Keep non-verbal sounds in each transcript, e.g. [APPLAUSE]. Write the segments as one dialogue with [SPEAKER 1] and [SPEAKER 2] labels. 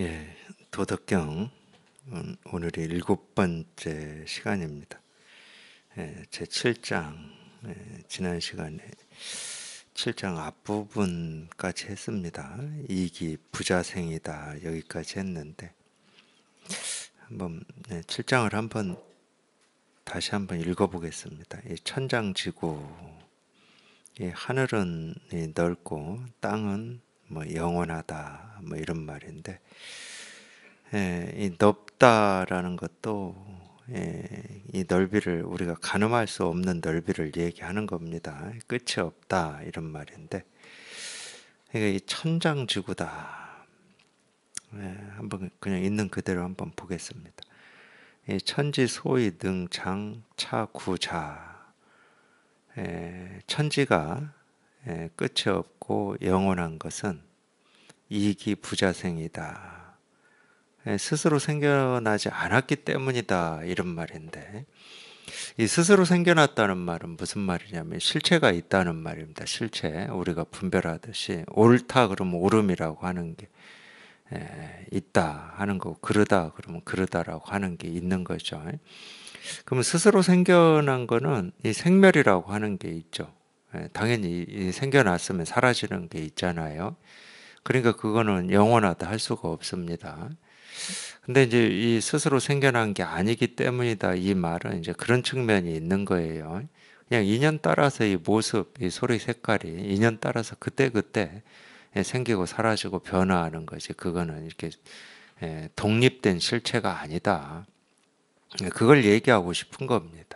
[SPEAKER 1] 예, 도덕경 음, 오늘이 일곱 번째 시간입니다. 예, 제 7장 예, 지난 시간에 7장 앞부분까지 했습니다. 이기 부자생이다 여기까지 했는데 한번 예, 7장을 한번 다시 한번 읽어보겠습니다. 이 천장지구 이 하늘은 넓고 땅은 뭐 영원하다 뭐 이런 말인데 예, 이 넓다라는 것도 예, 이 넓이를 우리가 가늠할 수 없는 넓이를 얘기하는 겁니다. 끝이 없다 이런 말인데 그러이 천장지구다. 예, 한번 그냥 있는 그대로 한번 보겠습니다. 이 천지 소위 능장 차구자 예, 천지가 예, 끝이 없 하고 영원한 것은 이기 부자생이다. 예, 스스로 생겨나지 않았기 때문이다. 이런 말인데, 이 스스로 생겨났다는 말은 무슨 말이냐면 실체가 있다는 말입니다. 실체. 우리가 분별하듯이 옳다 그러면 옳음이라고 하는 게 예, 있다 하는 거 그러다 그러면 그러다라고 하는 게 있는 거죠. 그러면 스스로 생겨난 거는 이 생멸이라고 하는 게 있죠. 예, 당연히 생겨났으면 사라지는 게 있잖아요. 그러니까 그거는 영원하다 할 수가 없습니다. 근데 이제 이 스스로 생겨난 게 아니기 때문이다 이 말은 이제 그런 측면이 있는 거예요. 그냥 인연 따라서 이 모습, 이 소리 색깔이 인연 따라서 그때그때 예, 생기고 사라지고 변화하는 거지. 그거는 이렇게 예, 독립된 실체가 아니다. 그걸 얘기하고 싶은 겁니다.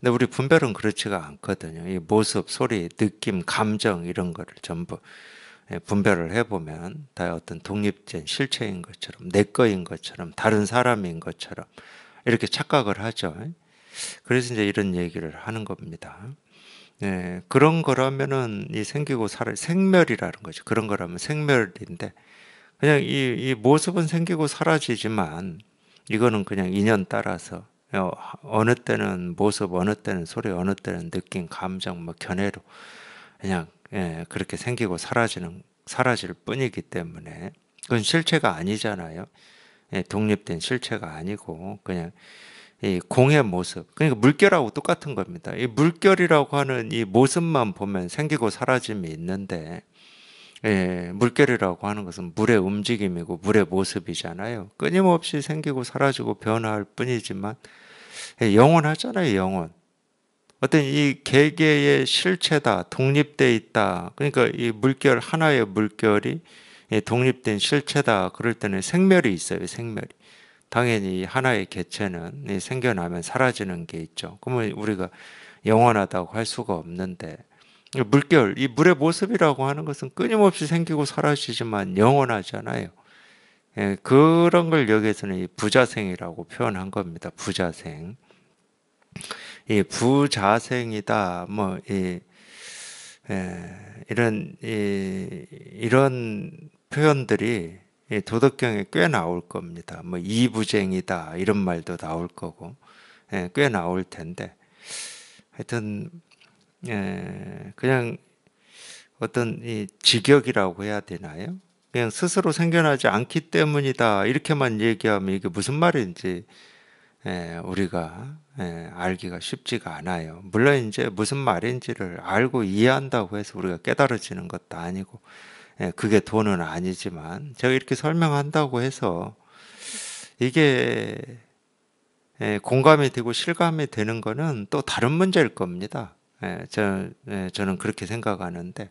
[SPEAKER 1] 근데 우리 분별은 그렇지가 않거든요. 이 모습, 소리, 느낌, 감정 이런 거를 전부 예, 분별을 해보면 다 어떤 독립된 실체인 것처럼 내 거인 것처럼 다른 사람인 것처럼 이렇게 착각을 하죠. 그래서 이제 이런 얘기를 하는 겁니다. 예, 그런 거라면은 이 생기고 살 생멸이라는 거죠. 그런 거라면 생멸인데 그냥 이, 이 모습은 생기고 사라지지만 이거는 그냥 인연 따라서 어, 어느 때는 모습, 어느 때는 소리, 어느 때는 느낌, 감정, 뭐 견해로 그냥 예, 그렇게 생기고 사라지는 사라질 뿐이기 때문에 그건 실체가 아니잖아요. 예, 독립된 실체가 아니고 그냥 이 공의 모습. 그러니까 물결하고 똑같은 겁니다. 이 물결이라고 하는 이 모습만 보면 생기고 사라짐이 있는데 예, 물결이라고 하는 것은 물의 움직임이고 물의 모습이잖아요. 끊임없이 생기고 사라지고 변화할 뿐이지만 예, 영원하잖아요, 영원. 어떤 이 개개의 실체다, 독립돼 있다. 그러니까 이 물결 하나의 물결이 예, 독립된 실체다. 그럴 때는 생멸이 있어요, 생멸이. 당연히 하나의 개체는 생겨나면 사라지는 게 있죠. 그러면 우리가 영원하다고 할 수가 없는데 물결, 이 물의 모습이라고 하는 것은 끊임없이 생기고 사라지지만 영원하잖아요. 예, 그런 걸 여기에서는 부자생이라고 표현한 겁니다. 부자생. 이 부자생이다, 뭐, 이, 예, 이런, 이, 이런 표현들이 도덕경에 꽤 나올 겁니다. 뭐, 이부쟁이다, 이런 말도 나올 거고, 예, 꽤 나올 텐데. 하여튼, 예, 그냥 어떤 이 직역이라고 해야 되나요? 그냥 스스로 생겨나지 않기 때문이다 이렇게만 얘기하면 이게 무슨 말인지 예, 우리가 예, 알기가 쉽지가 않아요. 물론 이제 무슨 말인지를 알고 이해한다고 해서 우리가 깨달아지는 것도 아니고 예, 그게 돈은 아니지만 제가 이렇게 설명한다고 해서 이게 예, 공감이 되고 실감이 되는 거는 또 다른 문제일 겁니다. 예, 저, 예, 저는 그렇게 생각하는데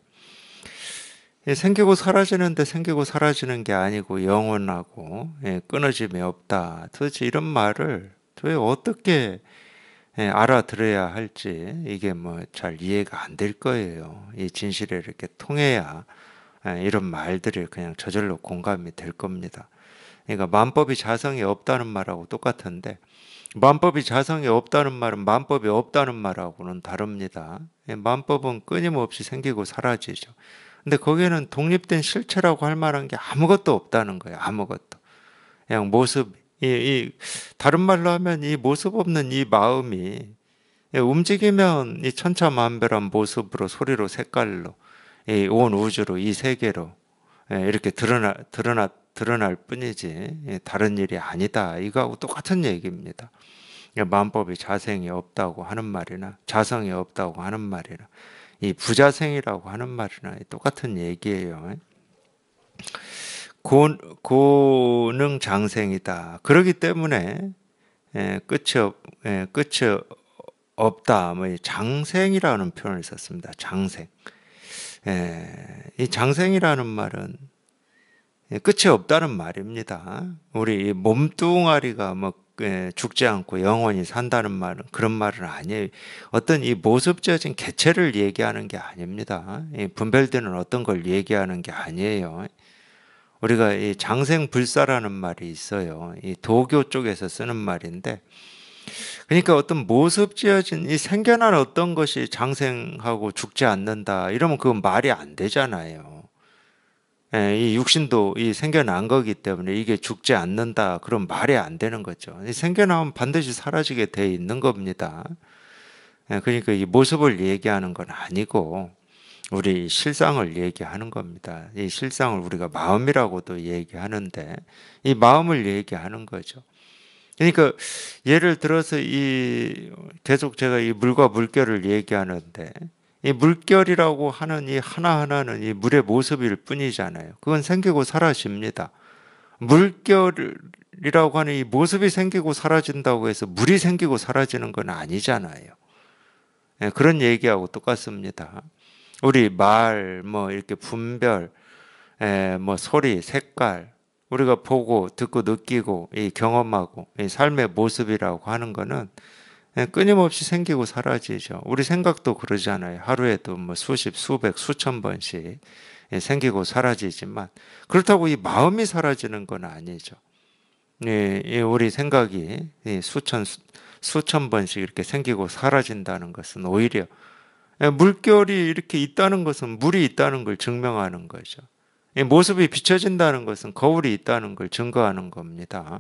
[SPEAKER 1] 예, 생기고 사라지는데 생기고 사라지는 게 아니고 영원하고 예, 끊어짐이 없다. 도대체 이런 말을 도대체 어떻게 예, 알아들어야 할지 이게 뭐 잘 이해가 안 될 거예요. 이진실을 이렇게 통해야 이런 말들이 그냥 저절로 공감이 될 겁니다. 그러니까 만법이 자성이 없다는 말하고 똑같은데 만법이 자성이 없다는 말은 만법이 없다는 말하고는 다릅니다. 예, 만법은 끊임없이 생기고 사라지죠. 근데 거기에는 독립된 실체라고 할 만한 게 아무것도 없다는 거예요. 아무것도. 그냥 모습, 이, 이 다른 말로 하면 이 모습 없는 이 마음이 예, 움직이면 이 천차만별한 모습으로 소리로 색깔로 이 온 우주로 이 세계로 예, 이렇게 드러나 드러났 드러날 뿐이지 예, 다른 일이 아니다. 이거하고 똑같은 얘기입니다. 만법이 예, 자생이 없다고 하는 말이나 자성이 없다고 하는 말이나 이 부자생이라고 하는 말이나 똑같은 얘기예요. 고, 능 장생이다. 그러기 때문에 예, 끝이 없, 끝이 없다. 뭐 장생이라는 표현을 썼습니다. 장생. 이 장생이라는 말은 예, 끝이 없다는 말입니다. 우리 몸뚱아리가 뭐 예, 죽지 않고 영원히 산다는 말은 그런 말은 아니에요. 어떤 이 모습적인 개체를 얘기하는 게 아닙니다. 분별되는 어떤 걸 얘기하는 게 아니에요. 우리가 이 장생불사라는 말이 있어요. 이 도교 쪽에서 쓰는 말인데, 그러니까 어떤 모습 지어진 이 생겨난 어떤 것이 장생하고 죽지 않는다 이러면 그건 말이 안 되잖아요. 예, 이 육신도 이 생겨난 거기 때문에 이게 죽지 않는다. 그럼 말이 안 되는 거죠. 생겨나면 반드시 사라지게 돼 있는 겁니다. 예, 그러니까 이 모습을 얘기하는 건 아니고 우리 실상을 얘기하는 겁니다. 이 실상을 우리가 마음이라고도 얘기하는데 이 마음을 얘기하는 거죠. 그러니까 예를 들어서 이 계속 제가 이 물과 물결을 얘기하는데 이 물결이라고 하는 이 하나하나는 이 물의 모습일 뿐이잖아요. 그건 생기고 사라집니다. 물결이라고 하는 이 모습이 생기고 사라진다고 해서 물이 생기고 사라지는 건 아니잖아요. 예, 그런 얘기하고 똑같습니다. 우리 말, 뭐 이렇게 분별, 예, 뭐 소리, 색깔, 우리가 보고 듣고 느끼고 이 경험하고 이 삶의 모습이라고 하는 거는 예, 끊임없이 생기고 사라지죠. 우리 생각도 그러잖아요. 하루에도 뭐 수십, 수백, 수천 번씩 예, 생기고 사라지지만 그렇다고 이 마음이 사라지는 건 아니죠. 예, 우리 생각이 수천 수천 번씩 이렇게 생기고 사라진다는 것은 오히려 물결이 이렇게 있다는 것은 물이 있다는 걸 증명하는 거죠. 모습이 비춰진다는 것은 거울이 있다는 걸 증거하는 겁니다.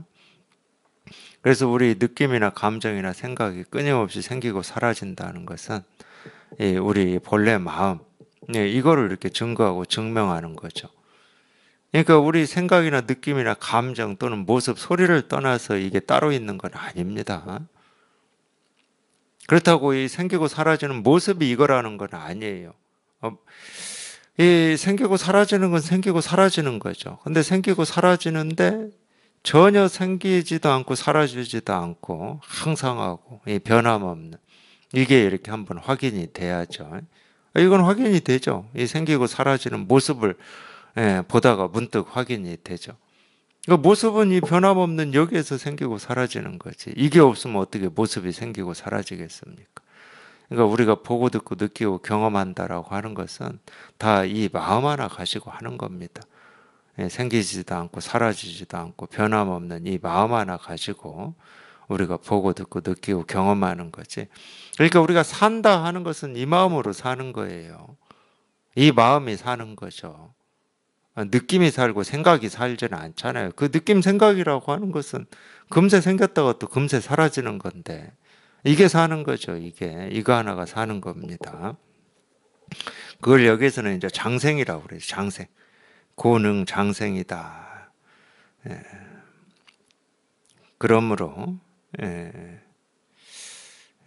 [SPEAKER 1] 그래서 우리 느낌이나 감정이나 생각이 끊임없이 생기고 사라진다는 것은 예, 우리 본래 마음, 예, 이거를 이렇게 증거하고 증명하는 거죠. 그러니까 우리 생각이나 느낌이나 감정 또는 모습, 소리를 떠나서 이게 따로 있는 건 아닙니다. 그렇다고 이 생기고 사라지는 모습이 이거라는 건 아니에요. 어, 이 생기고 사라지는 건 생기고 사라지는 거죠. 근데 생기고 사라지는데 전혀 생기지도 않고 사라지지도 않고 항상 하고 예, 변함없는 이게 이렇게 한번 확인이 돼야죠. 이건 확인이 되죠. 이 생기고 사라지는 모습을 예, 보다가 문득 확인이 되죠. 그 그러니까 모습은 이 변함없는 여기에서 생기고 사라지는 거지. 이게 없으면 어떻게 모습이 생기고 사라지겠습니까? 그러니까 우리가 보고 듣고 느끼고 경험한다라고 하는 것은 다 이 마음 하나 가지고 하는 겁니다. 예, 생기지도 않고 사라지지도 않고 변함없는 이 마음 하나 가지고 우리가 보고 듣고 느끼고 경험하는 거지. 그러니까 우리가 산다 하는 것은 이 마음으로 사는 거예요. 이 마음이 사는 거죠. 느낌이 살고 생각이 살지는 않잖아요. 그 느낌 생각이라고 하는 것은 금세 생겼다가 또 금세 사라지는 건데 이게 사는 거죠. 이게 이거 하나가 사는 겁니다. 그걸 여기서는 에 이제 장생이라고 그래요. 장생. 고능 장생이다. 예. 그러므로 예.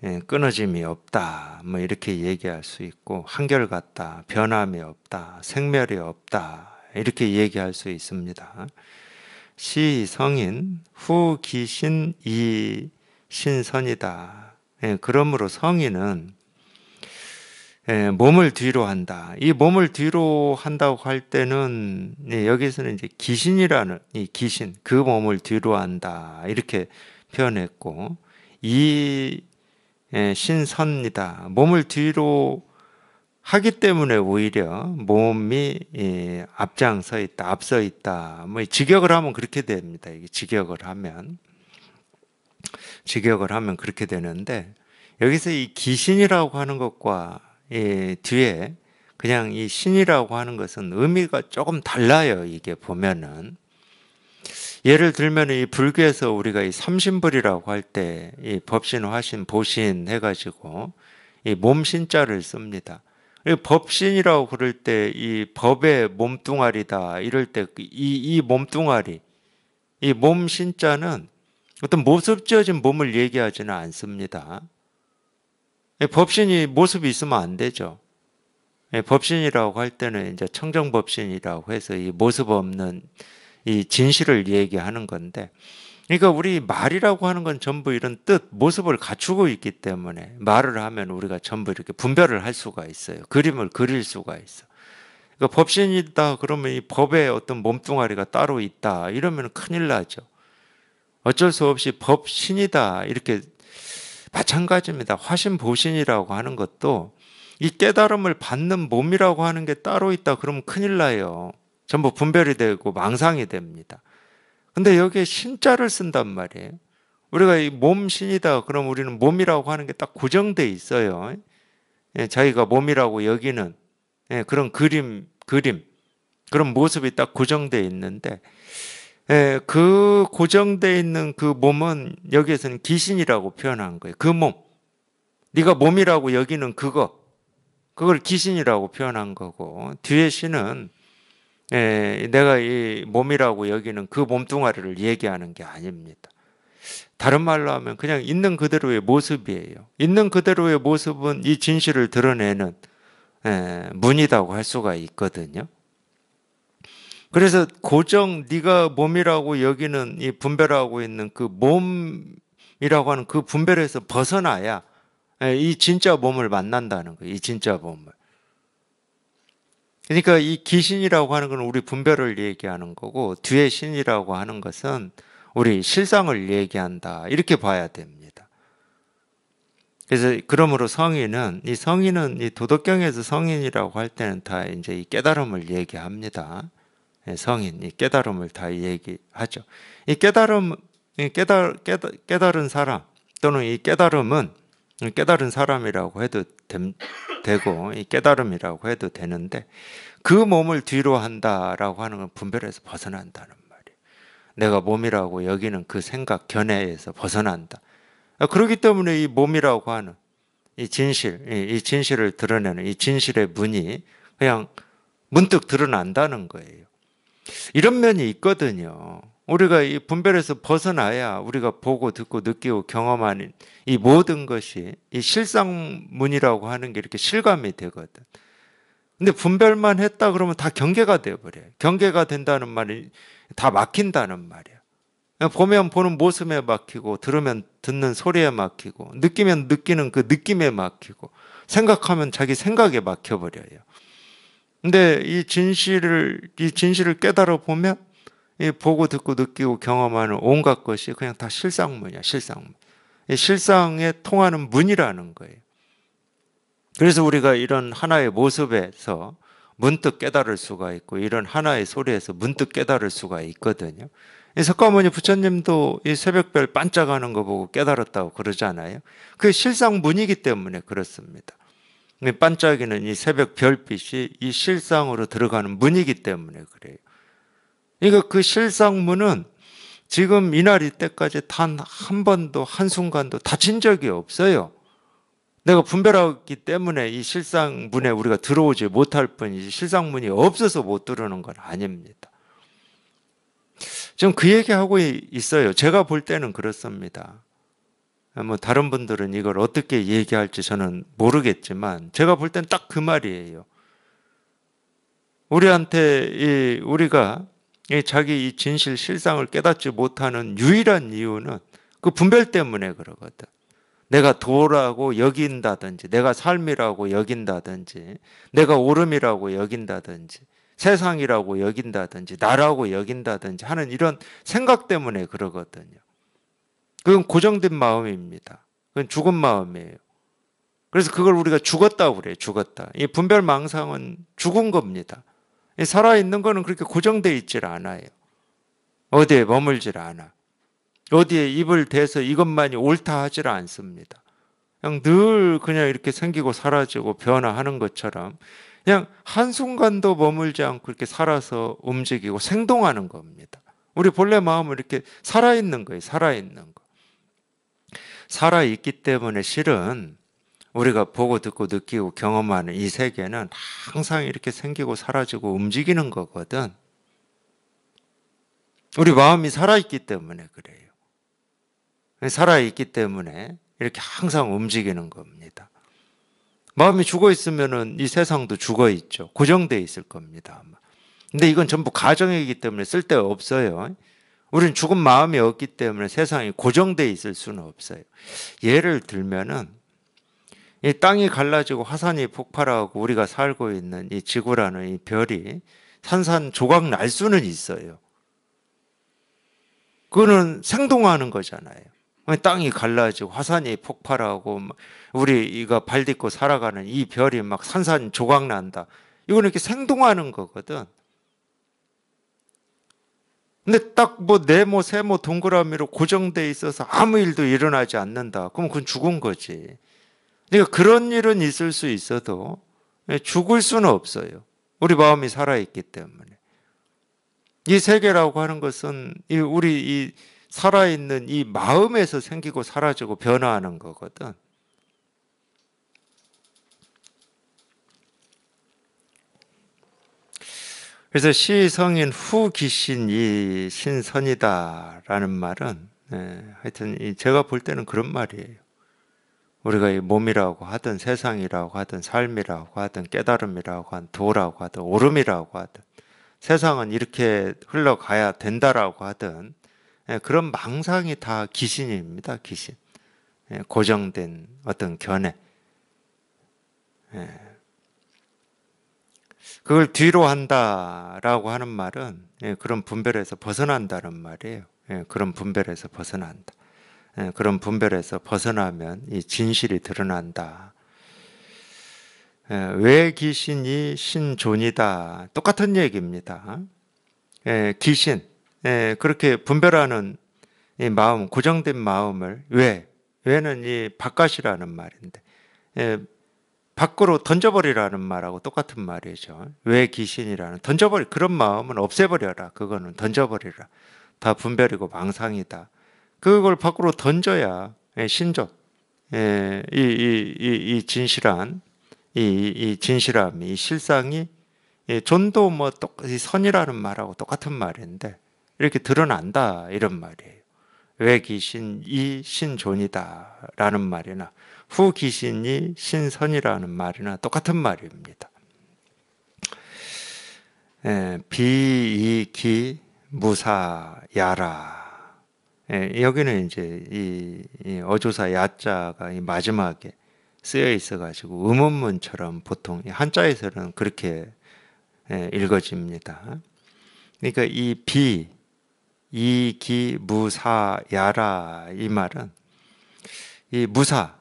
[SPEAKER 1] 예. 끊어짐이 없다. 뭐 이렇게 얘기할 수 있고 한결 같다. 변함이 없다. 생멸이 없다. 이렇게 얘기할 수 있습니다. 시 성인 후 기신 이 신선이다. 예, 그러므로 성인은 예, 몸을 뒤로 한다. 이 몸을 뒤로 한다고 할 때는 예, 여기서는 이제 귀신이라는 이 귀신 그 몸을 뒤로 한다 이렇게 표현했고 이 예, 신선이다. 몸을 뒤로 하기 때문에 오히려 몸이 예, 앞장서 있다, 앞서 있다. 뭐 직역을 하면 그렇게 됩니다. 이게 직역을 하면 직역을 하면 그렇게 되는데 여기서 이 귀신이라고 하는 것과 이 예, 뒤에 그냥 이 신이라고 하는 것은 의미가 조금 달라요. 이게 보면은 예를 들면 이 불교에서 우리가 이 삼신불이라고 할 때 이 법신, 화신, 보신 해가지고 이 몸신자를 씁니다. 법신이라고 그럴 때이 법의 몸뚱아리다 이럴 때 이이 그 몸뚱아리 이 몸신자는 어떤 모습 지어진 몸을 얘기하지는 않습니다. 예, 법신이 모습이 있으면 안 되죠. 예, 법신이라고 할 때는 이제 청정법신이라고 해서 이 모습 없는 이 진실을 얘기하는 건데, 그러니까 우리 말이라고 하는 건 전부 이런 뜻, 모습을 갖추고 있기 때문에 말을 하면 우리가 전부 이렇게 분별을 할 수가 있어요. 그림을 그릴 수가 있어. 그러니까 법신이다 그러면 이 법의 어떤 몸뚱아리가 따로 있다 이러면 큰일 나죠. 어쩔 수 없이 법신이다 이렇게 마찬가지입니다. 화신 보신이라고 하는 것도 이 깨달음을 받는 몸이라고 하는 게 따로 있다 그러면 큰일 나요. 전부 분별이 되고 망상이 됩니다. 근데 여기에 신자를 쓴단 말이에요. 우리가 이 몸신이다 그럼 우리는 몸이라고 하는 게 딱 고정돼 있어요. 예, 자기가 몸이라고 여기는 예, 그런 그림 그림 그런 모습이 딱 고정돼 있는데 예, 그 고정되어 있는 그 몸은 여기에서는 귀신이라고 표현한 거예요. 그 몸. 네가 몸이라고 여기는 그거. 그걸 귀신이라고 표현한 거고 뒤에 시는 예, 내가 이 몸이라고 여기는 그 몸뚱아리를 얘기하는 게 아닙니다. 다른 말로 하면 그냥 있는 그대로의 모습이에요. 있는 그대로의 모습은 이 진실을 드러내는 예, 문이라고 할 수가 있거든요. 그래서 고정 네가 몸이라고 여기는 이 분별하고 있는 그 몸이라고 하는 그 분별에서 벗어나야 예, 이 진짜 몸을 만난다는 거예요. 이 진짜 몸을. 그러니까 이 기신이라고 하는 건 우리 분별을 얘기하는 거고 뒤에 신이라고 하는 것은 우리 실상을 얘기한다. 이렇게 봐야 됩니다. 그래서 그러므로 성인은 이 성인은 이 도덕경에서 성인이라고 할 때는 다 이제 이 깨달음을 얘기합니다. 예, 성인 이 깨달음을 다 얘기하죠. 이 깨달음 이 깨달, 깨달 깨달은 사람 또는 이 깨달음은 깨달은 사람이라고 해도 됨, 되고 이 깨달음이라고 해도 되는데 그 몸을 뒤로 한다라고 하는 건 분별에서 벗어난다는 말이에요. 내가 몸이라고 여기는 그 생각 견해에서 벗어난다. 그렇기 때문에 이 몸이라고 하는 이 진실, 이 진실을 드러내는 이 진실의 문이 그냥 문득 드러난다는 거예요. 이런 면이 있거든요. 우리가 이 분별에서 벗어나야 우리가 보고 듣고 느끼고 경험하는 이 모든 것이 이 실상문이라고 하는 게 이렇게 실감이 되거든. 근데 분별만 했다 그러면 다 경계가 돼버려. 경계가 된다는 말이 다 막힌다는 말이야. 보면 보는 모습에 막히고 들으면 듣는 소리에 막히고 느끼면 느끼는 그 느낌에 막히고 생각하면 자기 생각에 막혀버려요. 근데 이 진실을 이 진실을 깨달아 보면 이 보고 듣고 느끼고 경험하는 온갖 것이 그냥 다 실상문이야 실상문. 실상에 통하는 문이라는 거예요. 그래서 우리가 이런 하나의 모습에서 문득 깨달을 수가 있고 이런 하나의 소리에서 문득 깨달을 수가 있거든요. 석가모니 부처님도 이 새벽별 반짝하는 거 보고 깨달았다고 그러잖아요. 그 실상 문이기 때문에 그렇습니다. 반짝이는 이 새벽 별빛이 이 실상으로 들어가는 문이기 때문에 그래요. 그러니까 그 실상문은 지금 이날 이때까지 단 한 번도 한순간도 닫힌 적이 없어요. 내가 분별하기 때문에 이 실상문에 우리가 들어오지 못할 뿐이지 실상문이 없어서 못 들어오는 건 아닙니다. 지금 그 얘기하고 있어요. 제가 볼 때는 그렇습니다. 아, 뭐 다른 분들은 이걸 어떻게 얘기할지 저는 모르겠지만 제가 볼 땐 딱 그 말이에요. 우리한테 이 우리가 이 자기 이 진실 실상을 깨닫지 못하는 유일한 이유는 그 분별 때문에 그러거든. 내가 도라고 여긴다든지, 내가 삶이라고 여긴다든지, 내가 오름이라고 여긴다든지, 세상이라고 여긴다든지, 나라고 여긴다든지 하는 이런 생각 때문에 그러거든요. 그건 고정된 마음입니다. 그건 죽은 마음이에요. 그래서 그걸 우리가 죽었다고 그래요. 죽었다. 이 분별 망상은 죽은 겁니다. 살아 있는 거는 그렇게 고정돼 있질 않아요. 어디에 머물질 않아. 어디에 입을 대서 이것만이 옳다 하질 않습니다. 그냥 늘 그냥 이렇게 생기고 사라지고 변화하는 것처럼 그냥 한순간도 머물지 않고 이렇게 살아서 움직이고 생동하는 겁니다. 우리 본래 마음은 이렇게 살아있는 거예요. 살아있는 거. 살아있기 때문에 실은 우리가 보고 듣고 느끼고 경험하는 이 세계는 항상 이렇게 생기고 사라지고 움직이는 거거든. 우리 마음이 살아있기 때문에 그래요. 살아있기 때문에 이렇게 항상 움직이는 겁니다. 마음이 죽어 있으면은 이 세상도 죽어 있죠. 고정되어 있을 겁니다. 아마. 근데 이건 전부 가정이기 때문에 쓸데 없어요. 우리는 죽은 마음이 없기 때문에 세상이 고정되어 있을 수는 없어요. 예를 들면은 이 땅이 갈라지고 화산이 폭발하고 우리가 살고 있는 이 지구라는 이 별이 산산조각 날 수는 있어요. 그거는 생동하는 거잖아요. 땅이 갈라지고 화산이 폭발하고 우리가 발딛고 살아가는 이 별이 막 산산조각 난다. 이거는 이렇게 생동하는 거거든. 근데 딱 뭐 네모, 세모, 동그라미로 고정돼 있어서 아무 일도 일어나지 않는다. 그럼 그건 죽은 거지. 그러니까 그런 일은 있을 수 있어도 예, 죽을 수는 없어요. 우리 마음이 살아있기 때문에. 이 세계라고 하는 것은 우리 이 살아있는 이 마음에서 생기고 사라지고 변화하는 거거든. 그래서 시성인 후 귀신이 신선이다라는 말은 예, 하여튼 제가 볼 때는 그런 말이에요. 우리가 이 몸이라고 하든 세상이라고 하든 삶이라고 하든 깨달음이라고 하든 도라고 하든 오름이라고 하든 세상은 이렇게 흘러가야 된다라고 하든 예, 그런 망상이 다 귀신입니다. 귀신 예, 고정된 어떤 견해. 예, 그걸 뒤로 한다라고 하는 말은 예, 그런 분별에서 벗어난다는 말이에요. 예, 그런 분별에서 벗어난다. 예, 그런 분별에서 벗어나면 이 진실이 드러난다. 왜 귀신이 신존이다. 똑같은 얘기입니다. 귀신 그렇게 분별하는 마음 고정된 마음을 왜 왜는 이 바깥이라는 말인데 밖으로 던져버리라는 말하고 똑같은 말이죠. 왜 귀신이라는 던져버리 그런 마음은 없애버려라. 그거는 던져버리라. 다 분별이고 망상이다. 그걸 밖으로 던져야 예, 신조 예, 이, 이, 이, 진실한 이, 이 진실함, 이 실상이 예, 존도 뭐 똑, 선이라는 말하고 똑같은 말인데 이렇게 드러난다 이런 말이에요. 왜 귀신 이 신존이다라는 말이나 후기신이 신선이라는 말이나 똑같은 말입니다. 예, 비이기 무사야라. 예, 여기는 이제 이, 이 어조사 야자가 이 마지막에 쓰여 있어가지고 음원문처럼 보통 한자에서는 그렇게 예, 읽어집니다. 그러니까 이 비, 이기 무사야라 이 말은 이 무사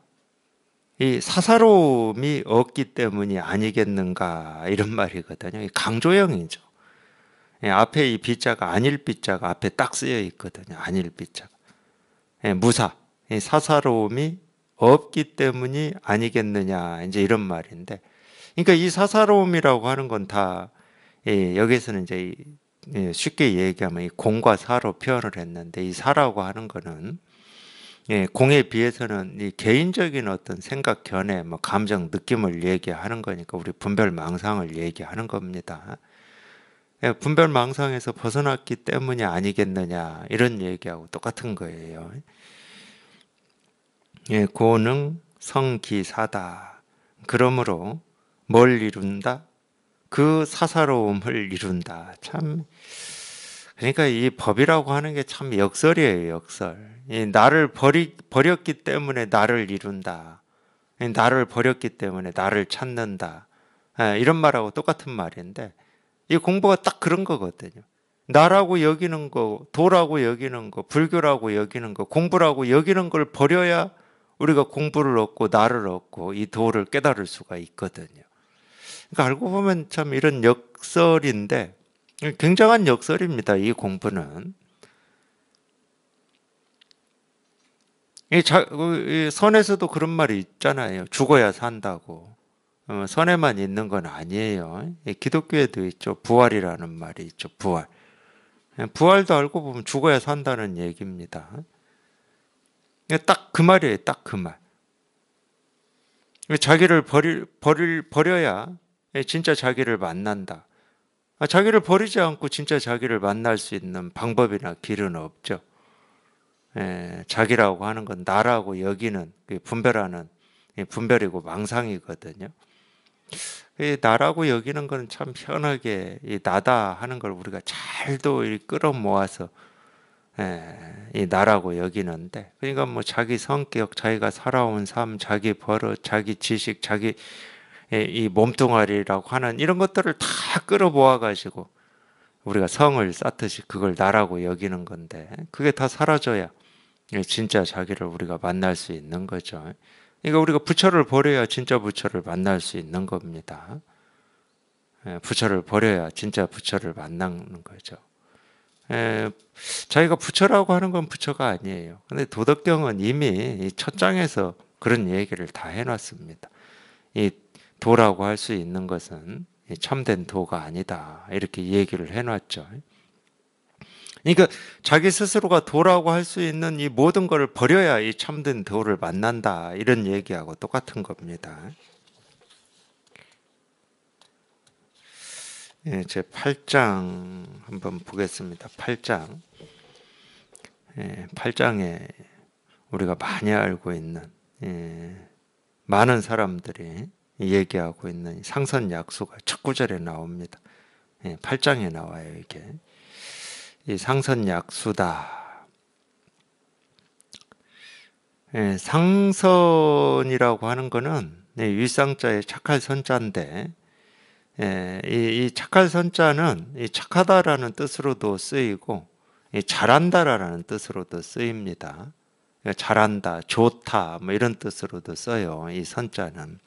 [SPEAKER 1] 이 사사로움이 없기 때문이 아니겠는가 이런 말이거든요. 강조형이죠. 예, 앞에 이 비자가 안일 비자가 앞에 딱 쓰여 있거든요. 안일 비자가 예, 무사 사사로움이 없기 때문이 아니겠느냐 이제 이런 말인데, 그러니까 이 사사로움이라고 하는 건다 예, 여기서는 이제 쉽게 얘기하면 이 공과 사로 표현을 했는데 이 사라고 하는 거는 예, 공에 비해서는 이 개인적인 어떤 생각, 견해, 뭐 감정, 느낌을 얘기하는 거니까 우리 분별 망상을 얘기하는 겁니다. 예, 분별 망상에서 벗어났기 때문이 아니겠느냐 이런 얘기하고 똑같은 거예요. 예, 고능 성기사다. 그러므로 뭘 이룬다? 그 사사로움을 이룬다. 참 그러니까 이 법이라고 하는 게 참 역설이에요, 역설. 예, 나를 버리, 버렸기 때문에 나를 이룬다. 예, 나를 버렸기 때문에 나를 찾는다. 예, 이런 말하고 똑같은 말인데 이 공부가 딱 그런 거거든요. 나라고 여기는 거, 도라고 여기는 거, 불교라고 여기는 거, 공부라고 여기는 걸 버려야 우리가 공부를 얻고 나를 얻고 이 도를 깨달을 수가 있거든요. 그러니까 알고 보면 참 이런 역설인데 굉장한 역설입니다. 이 공부는. 그, 이 선에서도 그런 말이 있잖아요. 죽어야 산다고. 어, 선에만 있는 건 아니에요. 기독교에도 있죠. 부활이라는 말이 있죠. 부활. 예, 부활도 알고 보면 죽어야 산다는 얘기입니다. 예, 딱그 말이에요. 딱 그 말. 자기를 버릴, 버릴, 버려야 예, 진짜 자기를 만난다. 아, 자기를 버리지 않고 진짜 자기를 만날 수 있는 방법이나 길은 없죠. 에, 예, 자기라고 하는 건 나라고 여기는 그 분별하는 예, 분별이고 망상이거든요. 이 나라고 여기는 건참 편하게 이 나다 하는 걸 우리가 잘도 끌어모아서 에, 예, 이 나라고 여기는데 그러니까 뭐 자기 성격, 자기가 살아온 삶, 자기 버릇, 자기 지식, 자기 이 몸뚱아리라고 하는 이런 것들을 다 끌어모아 가지고 우리가 성을 쌓듯이 그걸 나라고 여기는 건데 그게 다 사라져야 진짜 자기를 우리가 만날 수 있는 거죠. 그러니까 우리가 부처를 버려야 진짜 부처를 만날 수 있는 겁니다. 예, 부처를 버려야 진짜 부처를 만나는 거죠. 예, 자기가 부처라고 하는 건 부처가 아니에요. 근데 도덕경은 이미 첫 장에서 그런 얘기를 다 해놨습니다. 이 도라고 할 수 있는 것은 참된 도가 아니다. 이렇게 얘기를 해놨죠. 그러니까 자기 스스로가 도라고 할 수 있는 이 모든 것을 버려야 이 참된 도를 만난다 이런 얘기하고 똑같은 겁니다. 예, 제 8장 한번 보겠습니다. 8장. 예, 8장에 우리가 많이 알고 있는 예, 많은 사람들이 얘기하고 있는 상선 약수가 첫 구절에 나옵니다. 예, 8장에 나와요, 이게. 이 상선약 수다. 예, 상선이라고 하는 거는 위상자의 네, 착할 선자인데 예, 이, 이, 착할 선자는 이 착하다라는 뜻으로도 쓰이고 이 잘한다라는 뜻으로도 쓰입니다. 그러니까 잘한다, 좋다 뭐 이런 뜻으로도 써요. 이 선자는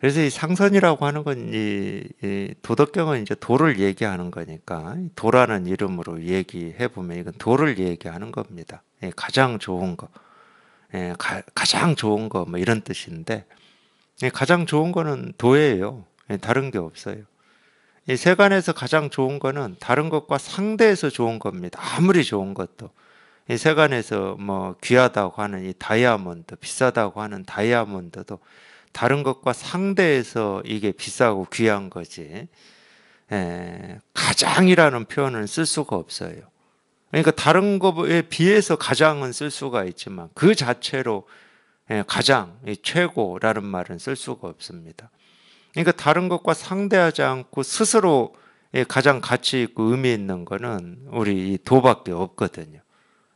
[SPEAKER 1] 그래서 이 상선이라고 하는 건이 이 도덕경은 이제 도를 얘기하는 거니까 도라는 이름으로 얘기해 보면 이건 도를 얘기하는 겁니다. 예, 가장 좋은 거, 예, 가, 가장 좋은 거 뭐 이런 뜻인데 예, 가장 좋은 거는 도예요. 예, 다른 게 없어요. 이 세간에서 가장 좋은 거는 다른 것과 상대해서 좋은 겁니다. 아무리 좋은 것도. 이 세간에서 뭐 귀하다고 하는 이 다이아몬드, 비싸다고 하는 다이아몬드도 다른 것과 상대해서 이게 비싸고 귀한 거지. 에, 예, 가장이라는 표현은 쓸 수가 없어요. 그러니까 다른 거에 비해서 가장은 쓸 수가 있지만 그 자체로 에, 예, 가장, 최고라는 말은 쓸 수가 없습니다. 그러니까 다른 것과 상대하지 않고 스스로 예, 가장 가치 있고 의미 있는 거는 우리 이 도밖에 없거든요.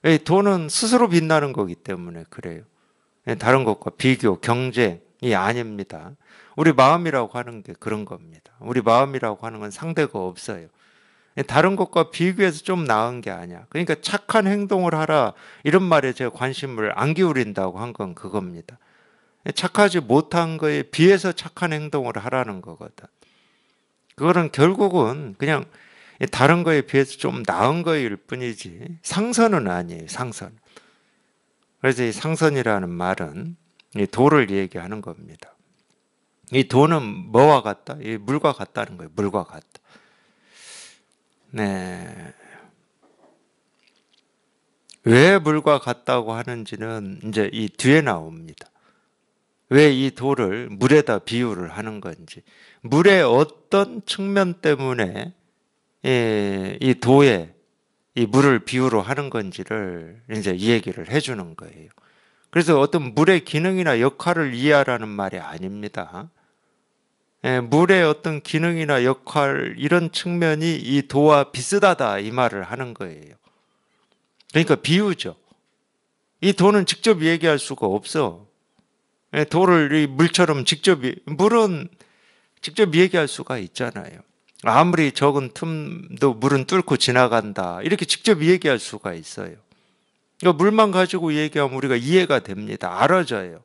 [SPEAKER 1] 이 도는 스스로 빛나는 거기 때문에 그래요. 다른 것과 비교, 경쟁, 이 아닙니다. 우리 마음이라고 하는 게 그런 겁니다. 우리 마음이라고 하는 건 상대가 없어요. 다른 것과 비교해서 좀 나은 게 아니야. 그러니까 착한 행동을 하라 이런 말에 제가 관심을 안 기울인다고 한 건 그겁니다. 착하지 못한 거에 비해서 착한 행동을 하라는 거거든. 그거는 결국은 그냥 다른 거에 비해서 좀 나은 거일 뿐이지 상선은 아니에요. 상선. 그래서 이 상선이라는 말은 이 도를 얘기하는 겁니다. 이 도는 뭐와 같다? 이 물과 같다는 거예요. 물과 같다. 네. 왜 물과 같다고 하는지는 이제 이 뒤에 나옵니다. 왜 이 돌을 물에다 비유를 하는 건지, 물의 어떤 측면 때문에 예, 이 도에 이 물을 비유로 하는 건지를 이제 이 얘기를 해주는 거예요. 그래서 어떤 물의 기능이나 역할을 이해하라는 말이 아닙니다. 예, 물의 어떤 기능이나 역할 이런 측면이 이 도와 비슷하다 이 말을 하는 거예요. 그러니까 비유죠. 이 도는 직접 얘기할 수가 없어. 예, 도를 이 물처럼 직접 물은 직접 얘기할 수가 있잖아요. 아무리 적은 틈도 물은 뚫고 지나간다 이렇게 직접 얘기할 수가 있어요. 그러 물만 가지고 얘기하면 우리가 이해가 됩니다. 알아져요.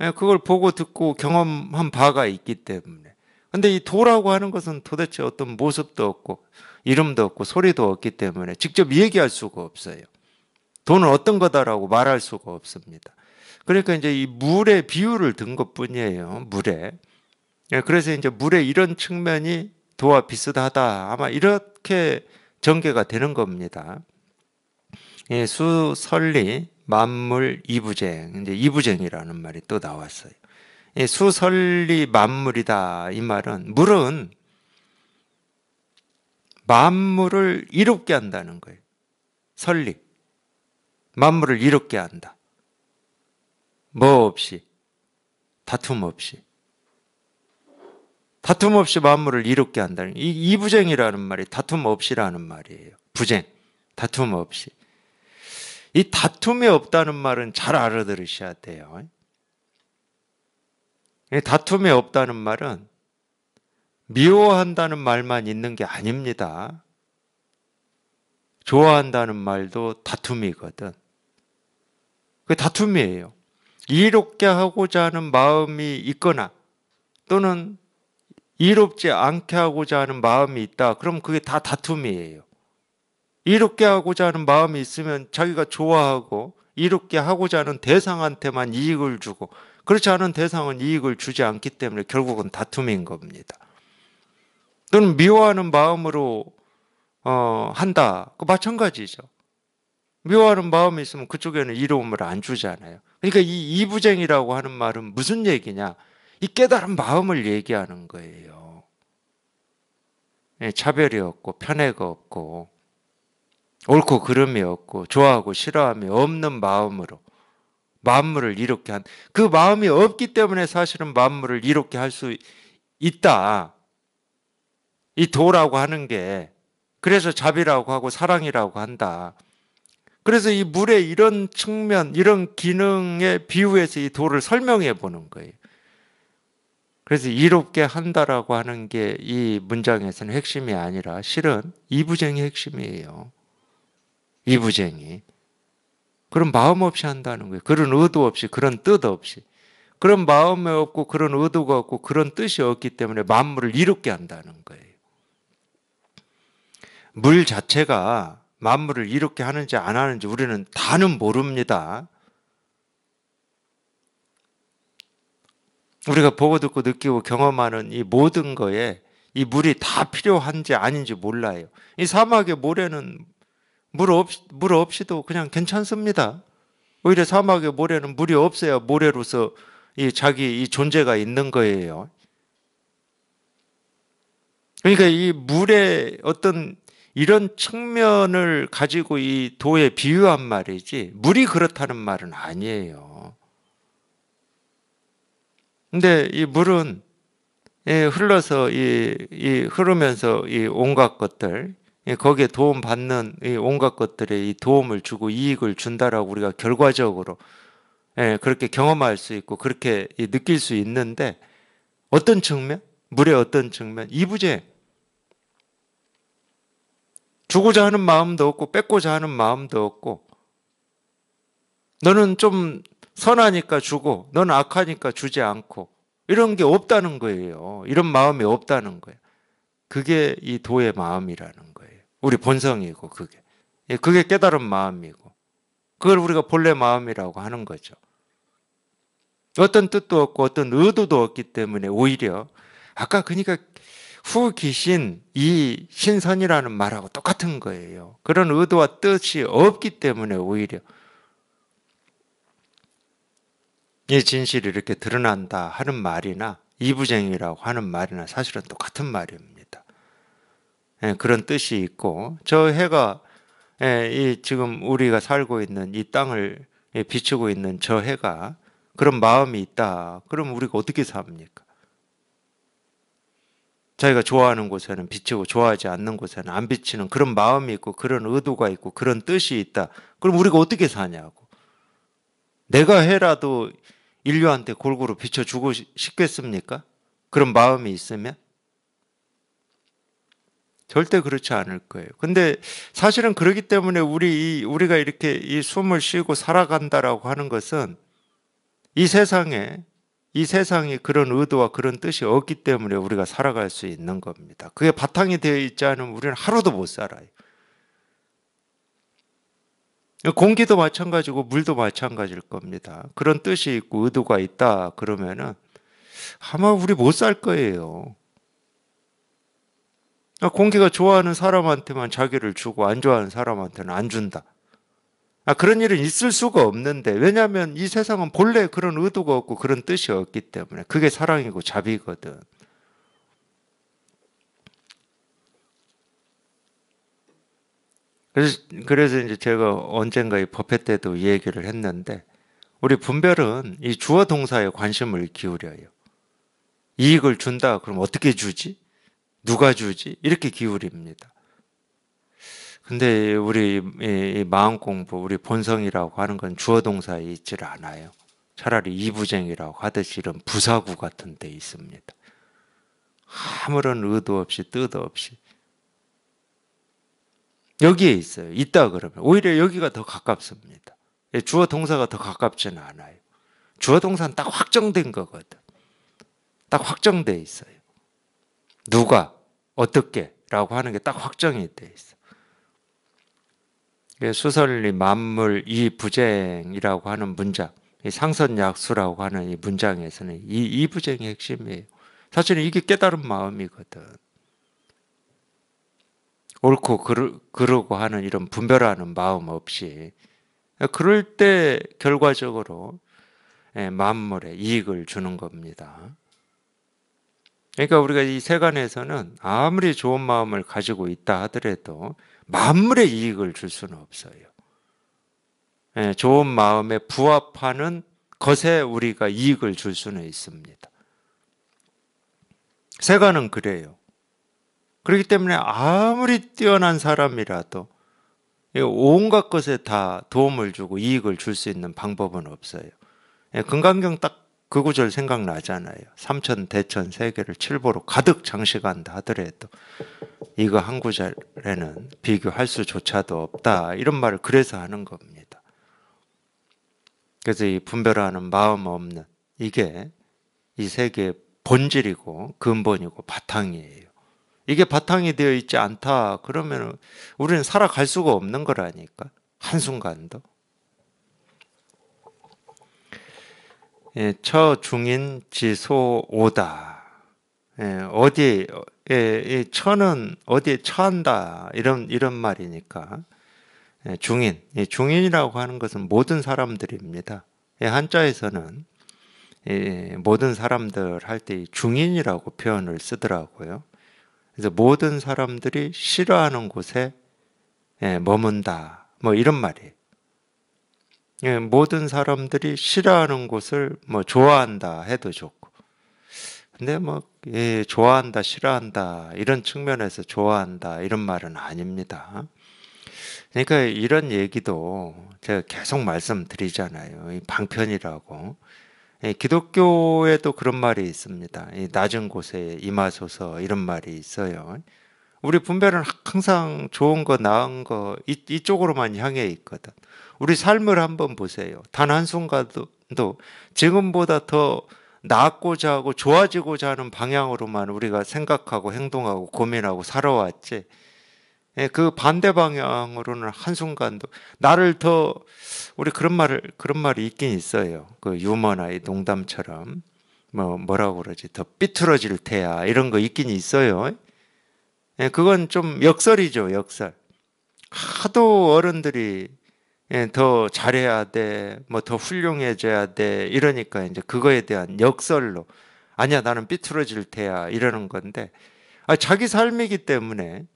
[SPEAKER 1] 예, 그걸 보고 듣고 경험한 바가 있기 때문에. 근데 이 도라고 하는 것은 도대체 어떤 모습도 없고 이름도 없고 소리도 없기 때문에 직접 얘기할 수가 없어요. 돈은 어떤 거다라고 말할 수가 없습니다. 그러니까 이제 이 물의 비유를 든 것뿐이에요. 물에. 예, 그래서 이제 물의 이런 측면이 도와 비슷하다. 아마 이렇게 전개가 되는 겁니다. 예, 수설리 만물 이부쟁 이제 이부쟁이라는 말이 또 나왔어요. 예, 수설리 만물이다 이 말은 물은 만물을 이롭게 한다는 거예요. 설리 만물을 이롭게 한다. 뭐 없이 다툼 없이 다툼 없이 만물을 이롭게 한다는 이 이부쟁이라는 말이 다툼 없이라는 말이에요. 부쟁 다툼 없이 이 다툼이 없다는 말은 잘 알아들으셔야 돼요. 다툼이 없다는 말은 미워한다는 말만 있는 게 아닙니다. 좋아한다는 말도 다툼이거든. 그 다툼이에요. 이롭게 하고자 하는 마음이 있거나 또는 이롭지 않게 하고자 하는 마음이 있다. 그럼 그게 다 다툼이에요. 이롭게 하고자 하는 마음이 있으면 자기가 좋아하고 이롭게 하고자 하는 대상한테만 이익을 주고 그렇지 않은 대상은 이익을 주지 않기 때문에 결국은 다툼인 겁니다. 또는 미워하는 마음으로 어, 한다. 그 마찬가지죠. 미워하는 마음이 있으면 그쪽에는 이로움을 안 주잖아요. 그러니까 이 이부쟁이라고 하는 말은 무슨 얘기냐? 이 깨달은 마음을 얘기하는 거예요. 예, 차별이 없고 편애가 없고 옳고 그름이 없고 좋아하고 싫어함이 없는 마음으로 만물을 이롭게 한 그 마음이 없기 때문에 사실은 만물을 이롭게 할 수 있다. 이 도라고 하는 게 그래서 자비라고 하고 사랑이라고 한다. 그래서 이 물의 이런 측면, 이런 기능에 비유해서 이 도를 설명해 보는 거예요. 그래서 이롭게 한다라고 하는 게 이 문장에서는 핵심이 아니라 실은 이부쟁이 핵심이에요. 이부쟁이. 그런 마음 없이 한다는 거예요. 그런 의도 없이, 그런 뜻 없이. 그런 마음이 없고, 그런 의도가 없고, 그런 뜻이 없기 때문에 만물을 이롭게 한다는 거예요. 물 자체가 만물을 이롭게 하는지 안 하는지 우리는 다는 모릅니다. 우리가 보고 듣고 느끼고 경험하는 이 모든 거에 이 물이 다 필요한지 아닌지 몰라요. 이 사막의 모래는 물, 없, 물 없이도 그냥 괜찮습니다. 오히려 사막의 모래는 물이 없어야 모래로서 이 자기 이 존재가 있는 거예요. 그러니까 이 물의 어떤 이런 측면을 가지고 이 도에 비유한 말이지 물이 그렇다는 말은 아니에요. 근데 이 물은 예, 흘러서 이 흐르면서 이 온갖 것들 예, 거기에 도움 받는 온갖 것들에 이 도움을 주고 이익을 준다라고 우리가 결과적으로 예, 그렇게 경험할 수 있고 그렇게 느낄 수 있는데 어떤 측면? 물의 어떤 측면? 이부재 주고자 하는 마음도 없고 뺏고자 하는 마음도 없고 너는 좀 선하니까 주고 너는 악하니까 주지 않고 이런 게 없다는 거예요. 이런 마음이 없다는 거예요. 그게 이 도의 마음이라는 거예요. 우리 본성이고 그게. 예, 그게 깨달은 마음이고. 그걸 우리가 본래 마음이라고 하는 거죠. 어떤 뜻도 없고 어떤 의도도 없기 때문에 오히려 아까 그러니까 후 귀신 이 신선이라는 말하고 똑같은 거예요. 그런 의도와 뜻이 없기 때문에 오히려 이 진실이 이렇게 드러난다 하는 말이나 이부쟁이라고 하는 말이나 사실은 똑같은 말입니다. 예, 그런 뜻이 있고 저 해가 예, 이 지금 우리가 살고 있는 이 땅을 예, 비추고 있는 저 해가 그런 마음이 있다. 그럼 우리가 어떻게 삽니까? 자기가 좋아하는 곳에는 비치고 좋아하지 않는 곳에는 안 비치는 그런 마음이 있고 그런 의도가 있고 그런 뜻이 있다. 그럼 우리가 어떻게 사냐고. 내가 해라도 인류한테 골고루 비춰주고 싶겠습니까? 그런 마음이 있으면? 절대 그렇지 않을 거예요. 근데 사실은 그러기 때문에 우리 우리가 이렇게 이 숨을 쉬고 살아간다라고 하는 것은 이 세상에 이 세상이 그런 의도와 그런 뜻이 없기 때문에 우리가 살아갈 수 있는 겁니다. 그게 바탕이 되어 있지 않으면 우리는 하루도 못 살아요. 공기도 마찬가지고 물도 마찬가지일 겁니다. 그런 뜻이 있고 의도가 있다 그러면은 아마 우리 못 살 거예요. 그러니까 공기가 좋아하는 사람한테만 자기를 주고 안 좋아하는 사람한테는 안 준다. 아, 그런 일은 있을 수가 없는데, 왜냐하면 이 세상은 본래 그런 의도가 없고 그런 뜻이 없기 때문에 그게 사랑이고 자비거든. 그래서, 그래서 이제 제가 언젠가 이 법회 때도 이 얘기를 했는데, 우리 분별은 이 주어 동사에 관심을 기울여요. 이익을 준다, 그럼 어떻게 주지? 누가 주지? 이렇게 기울입니다. 근데 우리 마음 공부, 우리 본성이라고 하는 건 주어 동사에 있질 않아요. 차라리 이부쟁이라고 하듯이 이런 부사구 같은 데 있습니다. 아무런 의도 없이 뜻 없이 여기에 있어요. 있다 그러면 오히려 여기가 더 가깝습니다. 예, 주어 동사가 더 가깝지는 않아요. 주어 동사는 딱 확정된 거거든. 딱 확정돼 있어요. 누가 어떻게 라고 하는 게 딱 확정이 돼 있어. 수설리 만물 이 부쟁이라고 하는 문장, 상선약수라고 하는 이 문장에서는 이, 이 부쟁이 핵심이에요. 사실은 이게 깨달은 마음이거든. 옳고 그르, 그르고 하는 이런 분별하는 마음 없이 그럴 때 결과적으로 예, 만물에 이익을 주는 겁니다. 그러니까 우리가 이 세간에서는 아무리 좋은 마음을 가지고 있다 하더라도 만물의 이익을 줄 수는 없어요. 예, 좋은 마음에 부합하는 것에 우리가 이익을 줄 수는 있습니다. 세간은 그래요. 그렇기 때문에 아무리 뛰어난 사람이라도 온갖 것에 다 도움을 주고 이익을 줄 수 있는 방법은 없어요. 예, 금강경 딱그 구절 생각나잖아요. 삼천 대천 세계를 칠보로 가득 장식한다 하더라도 이거 한 구절에는 비교할 수조차도 없다 이런 말을 그래서 하는 겁니다. 그래서 이 분별하는 마음 없는 이게 이 세계의 본질이고 근본이고 바탕이에요. 이게 바탕이 되어 있지 않다 그러면 우리는 살아갈 수가 없는 거라니까 한순간도 예, 처중인 지소오다. 예, 어디 예, 예, 처는 어디에 처한다 이런 이런 말이니까 예, 중인 예, 중인이라고 하는 것은 모든 사람들입니다. 예, 한자에서는 예, 모든 사람들 할 때 중인이라고 표현을 쓰더라고요. 그래서 모든 사람들이 싫어하는 곳에 예, 머문다 뭐 이런 말이에요. 예, 모든 사람들이 싫어하는 곳을 뭐 좋아한다 해도 좋고. 근데 뭐 예, 좋아한다, 싫어한다 이런 측면에서 좋아한다 이런 말은 아닙니다. 그러니까 이런 얘기도 제가 계속 말씀드리잖아요. 방편이라고. 예, 기독교에도 그런 말이 있습니다. 낮은 곳에 임하소서 이런 말이 있어요. 우리 분별은 항상 좋은 거, 나은 거, 이, 이쪽으로만 향해 있거든. 우리 삶을 한번 보세요. 단 한순간도 지금보다 더낫고자 하고 좋아지고자 하는 방향으로만 우리가 생각하고 행동하고 고민하고 살아왔지. 예, 그 반대 방향으로는 한순간도 나를 더 우리 그런 말을 그런 말이 있긴 있어요. 그 유머나 이 농담처럼 뭐 뭐라고 그러지 더 삐뚤어질 테야 이런 거 있긴 있어요. 예, 그건 좀 역설이죠, 역설. 하도 어른들이 예, 더 잘해야 돼, 뭐더 훌륭해져야 돼, 이러니까 이제 그거에 대한 역설로, 아니야, 나는 삐뚤어질 테야, 이러는 건데, 아, 자기 삶이기 때문에,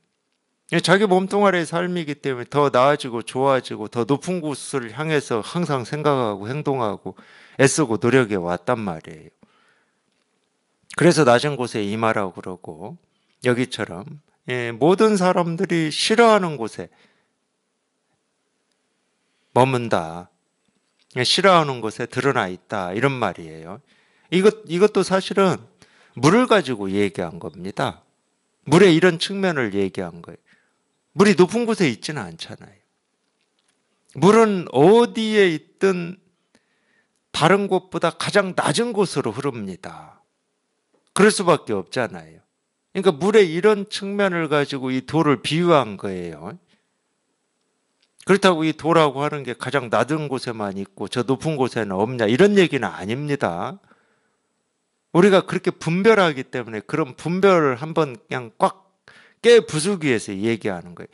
[SPEAKER 1] 예, 자기 몸뚱아리의 삶이기 때문에 더 나아지고 좋아지고 더 높은 곳을 향해서 항상 생각하고 행동하고 애쓰고 노력해 왔단 말이에요. 그래서 낮은 곳에 임하라고 그러고 여기처럼 예, 모든 사람들이 싫어하는 곳에 머문다. 예, 싫어하는 곳에 드러나 있다. 이런 말이에요. 이것, 이것도 사실은 물을 가지고 얘기한 겁니다. 물의 이런 측면을 얘기한 거예요. 물이 높은 곳에 있지는 않잖아요. 물은 어디에 있든 다른 곳보다 가장 낮은 곳으로 흐릅니다. 그럴 수밖에 없잖아요. 그러니까 물의 이런 측면을 가지고 이 돌을 비유한 거예요. 그렇다고 이 도라고 하는 게 가장 낮은 곳에만 있고 저 높은 곳에는 없냐 이런 얘기는 아닙니다. 우리가 그렇게 분별하기 때문에 그런 분별을 한번 그냥 꽉 깨부수기 위해서 얘기하는 거예요.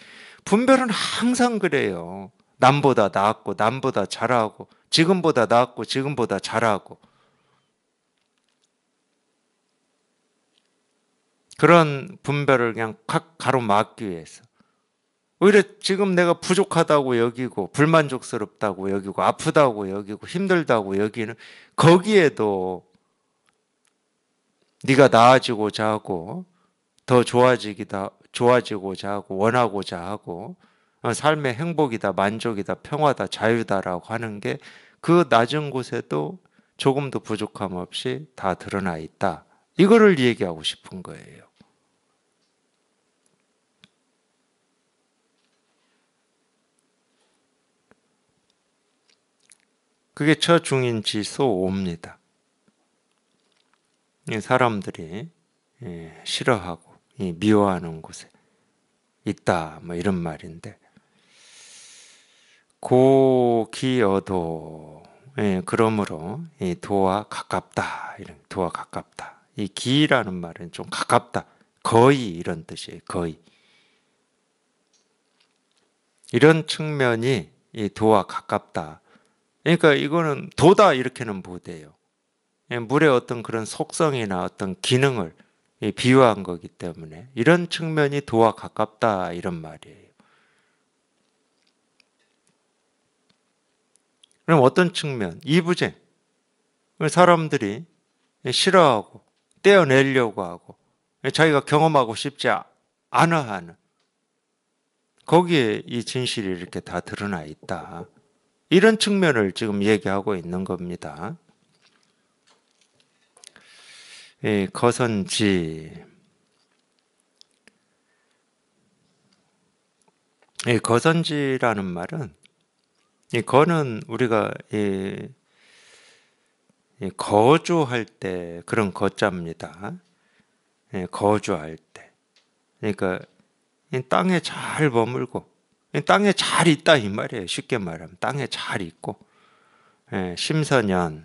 [SPEAKER 1] 분별은 항상 그래요. 남보다 낫고 남보다 잘하고 지금보다 낫고 지금보다 잘하고 그런 분별을 그냥 확 가로막기 위해서. 오히려 지금 내가 부족하다고 여기고 불만족스럽다고 여기고 아프다고 여기고 힘들다고 여기는 거기에도 네가 나아지고자 하고 더 좋아지기다 좋아지고자 하고 원하고자 하고 어, 삶의 행복이다 만족이다 평화다 자유다라고 하는 게 그 낮은 곳에도 조금도 부족함 없이 다 드러나 있다. 이거를 얘기하고 싶은 거예요. 그게 처중인 지소옵니다 사람들이 예, 싫어하고 미워하는 곳에 있다 뭐 이런 말인데 고기여도 예, 그러므로 이 도와 가깝다 이런 도와 가깝다 이 기라는 말은 좀 가깝다 거의 이런 뜻이에요 거의 이런 측면이 이 도와 가깝다 그러니까 이거는 도다 이렇게는 못 해요. 예, 물의 어떤 그런 속성이나 어떤 기능을 비유한 거기 때문에 이런 측면이 도와 가깝다 이런 말이에요. 그럼 어떤 측면? 이부쟁. 사람들이 싫어하고 떼어내려고 하고 자기가 경험하고 싶지 않아 하는 거기에 이 진실이 이렇게 다 드러나 있다. 이런 측면을 지금 얘기하고 있는 겁니다. 예, 거선지. 예, 거선지라는 말은, 이 거는 우리가, 예, 거주할 때 그런 거자입니다. 예, 거주할 때. 그러니까, 땅에 잘 머물고, 땅에 잘 있다 이 말이에요. 쉽게 말하면 땅에 잘 있고 예, 심서년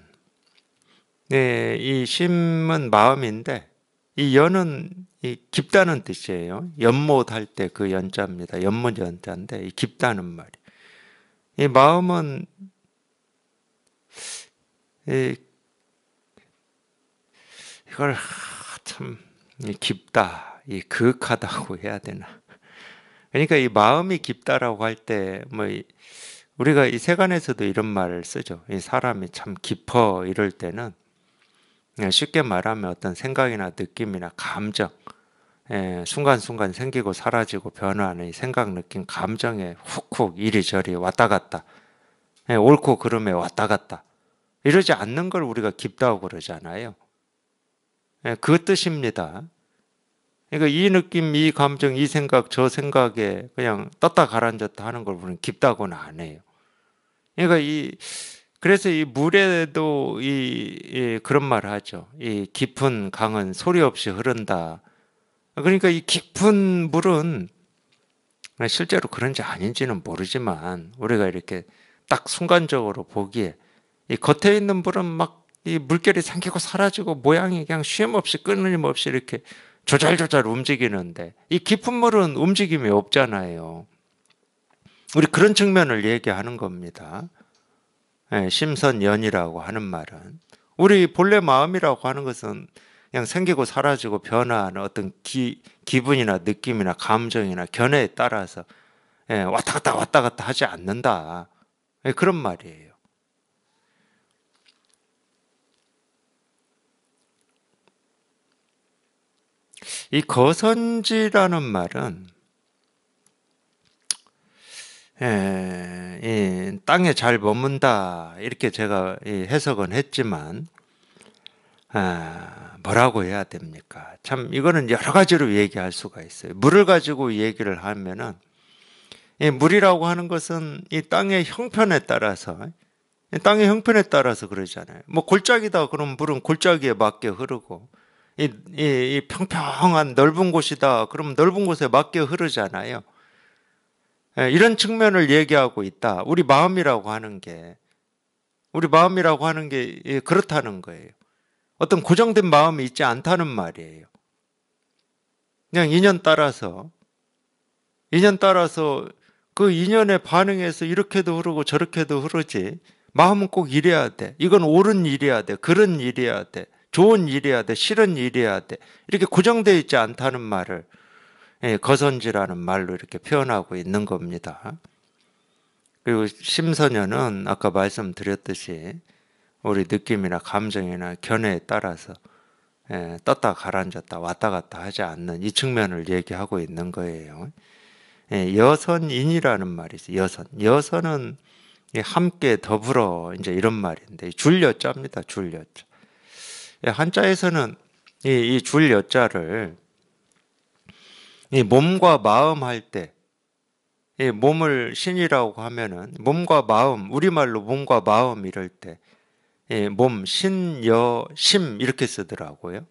[SPEAKER 1] 네, 이 심은 마음인데 이 연은 이 깊다는 뜻이에요. 연못할 때 그 연자입니다. 연못 연자인데 이 깊다는 말이. 이 마음은 이 이걸 참 깊다, 이 그윽하다고 해야 되나? 그러니까 이 마음이 깊다라고 할 때 뭐 우리가 이 세간에서도 이런 말을 쓰죠. 이 사람이 참 깊어 이럴 때는 쉽게 말하면 어떤 생각이나 느낌이나 감정 예, 순간순간 생기고 사라지고 변화하는 생각, 느낌, 감정에 훅훅 이리저리 왔다 갔다 예, 옳고 그름에 왔다 갔다 이러지 않는 걸 우리가 깊다고 그러잖아요. 예, 그 뜻입니다. 그러니까 이 느낌, 이 감정, 이 생각, 저 생각에 그냥 떴다 가라앉았다 하는 걸 보면 깊다고는 안 해요. 그러니까 이 그래서 이 물에도 이, 이 그런 말 하죠. 이 깊은 강은 소리 없이 흐른다. 그러니까 이 깊은 물은 실제로 그런지 아닌지는 모르지만 우리가 이렇게 딱 순간적으로 보기에 이 겉에 있는 물은 막 이 물결이 생기고 사라지고 모양이 그냥 쉼 없이 끊임없이 이렇게 조잘조잘 움직이는데 이 깊은 물은 움직임이 없잖아요. 우리 그런 측면을 얘기하는 겁니다. 예, 심선연이라고 하는 말은 우리 본래 마음이라고 하는 것은 그냥 생기고 사라지고 변화하는 어떤 기, 기분이나 느낌이나 감정이나 견해에 따라서 예, 왔다 갔다 왔다 갔다 하지 않는다. 예, 그런 말이에요. 이 거선지라는 말은 예, 예, 땅에 잘 머문다 이렇게 제가 해석은 했지만 아, 뭐라고 해야 됩니까? 참 이거는 여러 가지로 얘기할 수가 있어요. 물을 가지고 얘기를 하면은 예, 물이라고 하는 것은 이 땅의 형편에 따라서 땅의 형편에 따라서 그러잖아요. 뭐 골짜기다 그럼 물은 골짜기에 맞게 흐르고 이, 이, 이 평평한 넓은 곳이다. 그럼 넓은 곳에 맞게 흐르잖아요. 예, 이런 측면을 얘기하고 있다. 우리 마음이라고 하는 게 우리 마음이라고 하는 게 그렇다는 거예요. 어떤 고정된 마음이 있지 않다는 말이에요. 그냥 인연 따라서 인연 따라서 그 인연에 반응해서 이렇게도 흐르고 저렇게도 흐르지. 마음은 꼭 이래야 돼. 이건 옳은 일이야 돼. 그런 일이야 돼. 좋은 일이야 돼, 싫은 일이야 돼. 이렇게 고정되어 있지 않다는 말을 예, 거선지라는 말로 이렇게 표현하고 있는 겁니다. 그리고 심선녀는 아까 말씀드렸듯이 우리 느낌이나 감정이나 견해에 따라서 예, 떴다 가라앉았다 왔다 갔다 하지 않는 이 측면을 얘기하고 있는 거예요. 예, 여선인이라는 말이 있 여선. 여선은 함께 더불어 이제 이런 말인데 줄여자니다 줄여자. 예, 한자에서는 이 줄 여자를 이 몸과 마음 할때이 몸을 신이라고 하면은 몸과 마음 우리말로 몸과 마음 이럴 때 몸, 신, 여, 심 이렇게 쓰더라고요.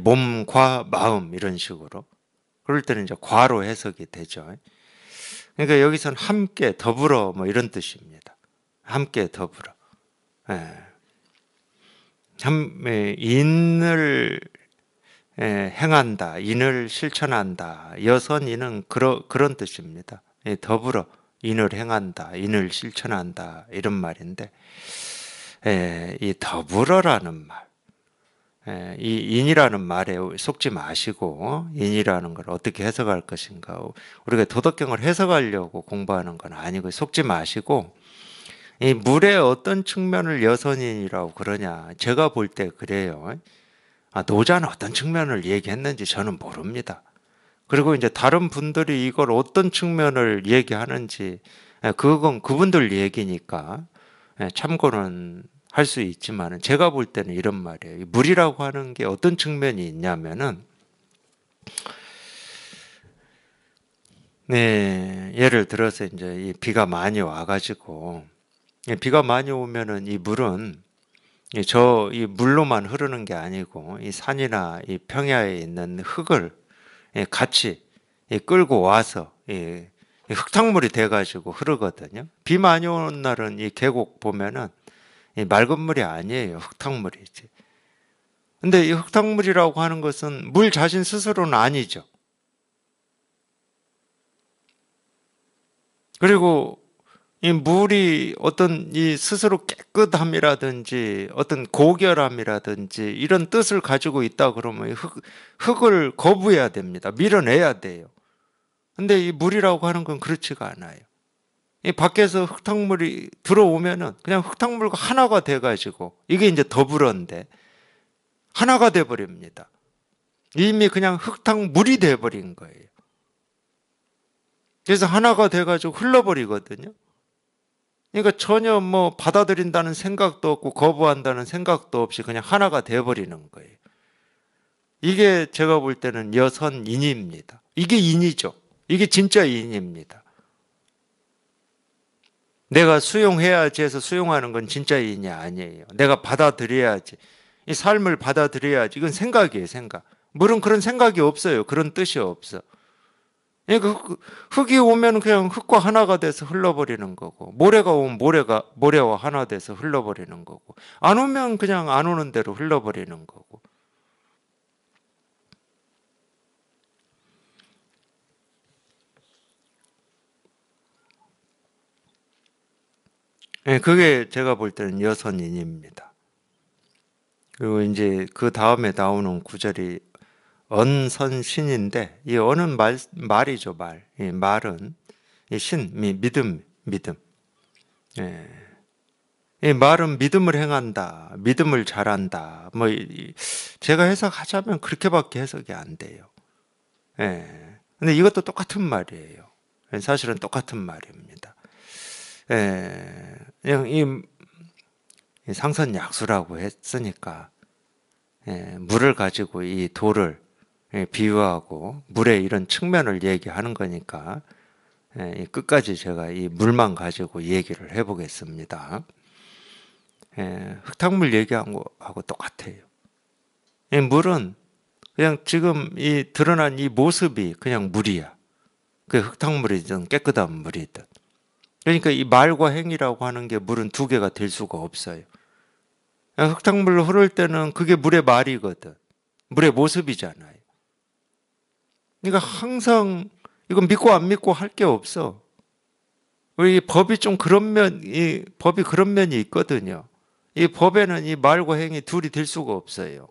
[SPEAKER 1] 몸과 마음 이런 식으로 그럴 때는 이제 과로 해석이 되죠. 그러니까 여기서는 함께 더불어 뭐 이런 뜻입니다. 함께 더불어. 예. 참 예, 인을 예, 행한다, 인을 실천한다. 여선 인은 그러, 그런 뜻입니다. 예, 더불어 인을 행한다, 인을 실천한다 이런 말인데 이 더불어라는 말. 이 인이라는 말에 속지 마시고 인이라는 걸 어떻게 해석할 것인가 우리가 도덕경을 해석하려고 공부하는 건 아니고 속지 마시고 이 물의 어떤 측면을 여선이라고 인 그러냐? 제가 볼 때 그래요. 아, 노자는 어떤 측면을 얘기했는지 저는 모릅니다. 그리고 이제 다른 분들이 이걸 어떤 측면을 얘기하는지 예, 그건 그분들 얘기니까 예, 참고는 할 수 있지만 제가 볼 때는 이런 말이에요. 물이라고 하는 게 어떤 측면이 있냐면은 네, 예를 들어서 이제 이 비가 많이 와가지고 예, 비가 많이 오면은 이 물은 저이 물로만 흐르는 게 아니고 이 산이나 이 평야에 있는 흙을 예, 같이 끌고 와서 흙탕물이 돼가지고 흐르거든요. 비 많이 오는 날은 이 계곡 보면은 맑은 물이 아니에요. 흙탕물이지. 근데 이 흙탕물이라고 하는 것은 물 자신 스스로는 아니죠. 그리고 이 물이 어떤 이 스스로 깨끗함이라든지 어떤 고결함이라든지 이런 뜻을 가지고 있다 그러면 흙, 흙을 거부해야 됩니다. 밀어내야 돼요. 근데 이 물이라고 하는 건 그렇지가 않아요. 이 밖에서 흙탕물이 들어오면은 그냥 흙탕물과 하나가 돼가지고 이게 이제 더불어인데 하나가 돼버립니다. 이미 그냥 흙탕물이 돼버린 거예요. 그래서 하나가 돼가지고 흘러버리거든요. 그러니까 전혀 뭐 받아들인다는 생각도 없고 거부한다는 생각도 없이 그냥 하나가 되어버리는 거예요. 이게 제가 볼 때는 여선인입니다. 이게 인이죠. 이게 진짜 인입니다. 내가 수용해야지 해서 수용하는 건 진짜 인이 아니에요. 내가 받아들여야지. 이 삶을 받아들여야지. 이건 생각이에요, 생각. 물은 그런 생각이 없어요. 그런 뜻이 없어. 그러니까 흙이 오면 그냥 흙과 하나가 돼서 흘러버리는 거고 모래가 오면 모래가 모래와 하나 돼서 흘러버리는 거고 안 오면 그냥 안 오는 대로 흘러버리는 거고 예, 그게 제가 볼 때는 여선인입니다. 그리고 이제 그 다음에 나오는 구절이 언선신인데 이 언은 말, 말이죠 말. 이 말은 이 신, 미, 믿음, 믿음. 예. 이 말은 믿음을 행한다, 믿음을 잘한다. 뭐 제가 해석하자면 그렇게밖에 해석이 안 돼요. 예. 근데 이것도 똑같은 말이에요. 사실은 똑같은 말입니다. 예. 이, 이 상선 약수라고 했으니까 예, 물을 가지고 이 돌을 예, 비유하고 물의 이런 측면을 얘기하는 거니까 예, 끝까지 제가 이 물만 가지고 얘기를 해보겠습니다. 예, 흙탕물 얘기한 거하고 똑같아요. 물은 그냥 지금 이 드러난 이 모습이 그냥 물이야. 그 흙탕물이든 깨끗한 물이든. 그러니까 이 말과 행위라고 하는 게 물은 두 개가 될 수가 없어요. 흙탕물 흐를 때는 그게 물의 말이거든. 물의 모습이잖아요. 그러니까 항상 이거 믿고 안 믿고 할 게 없어. 우리 법이 좀 그런 면, 이 법이 그런 면이 있거든요. 이 법에는 이 말과 행이 둘이 될 수가 없어요.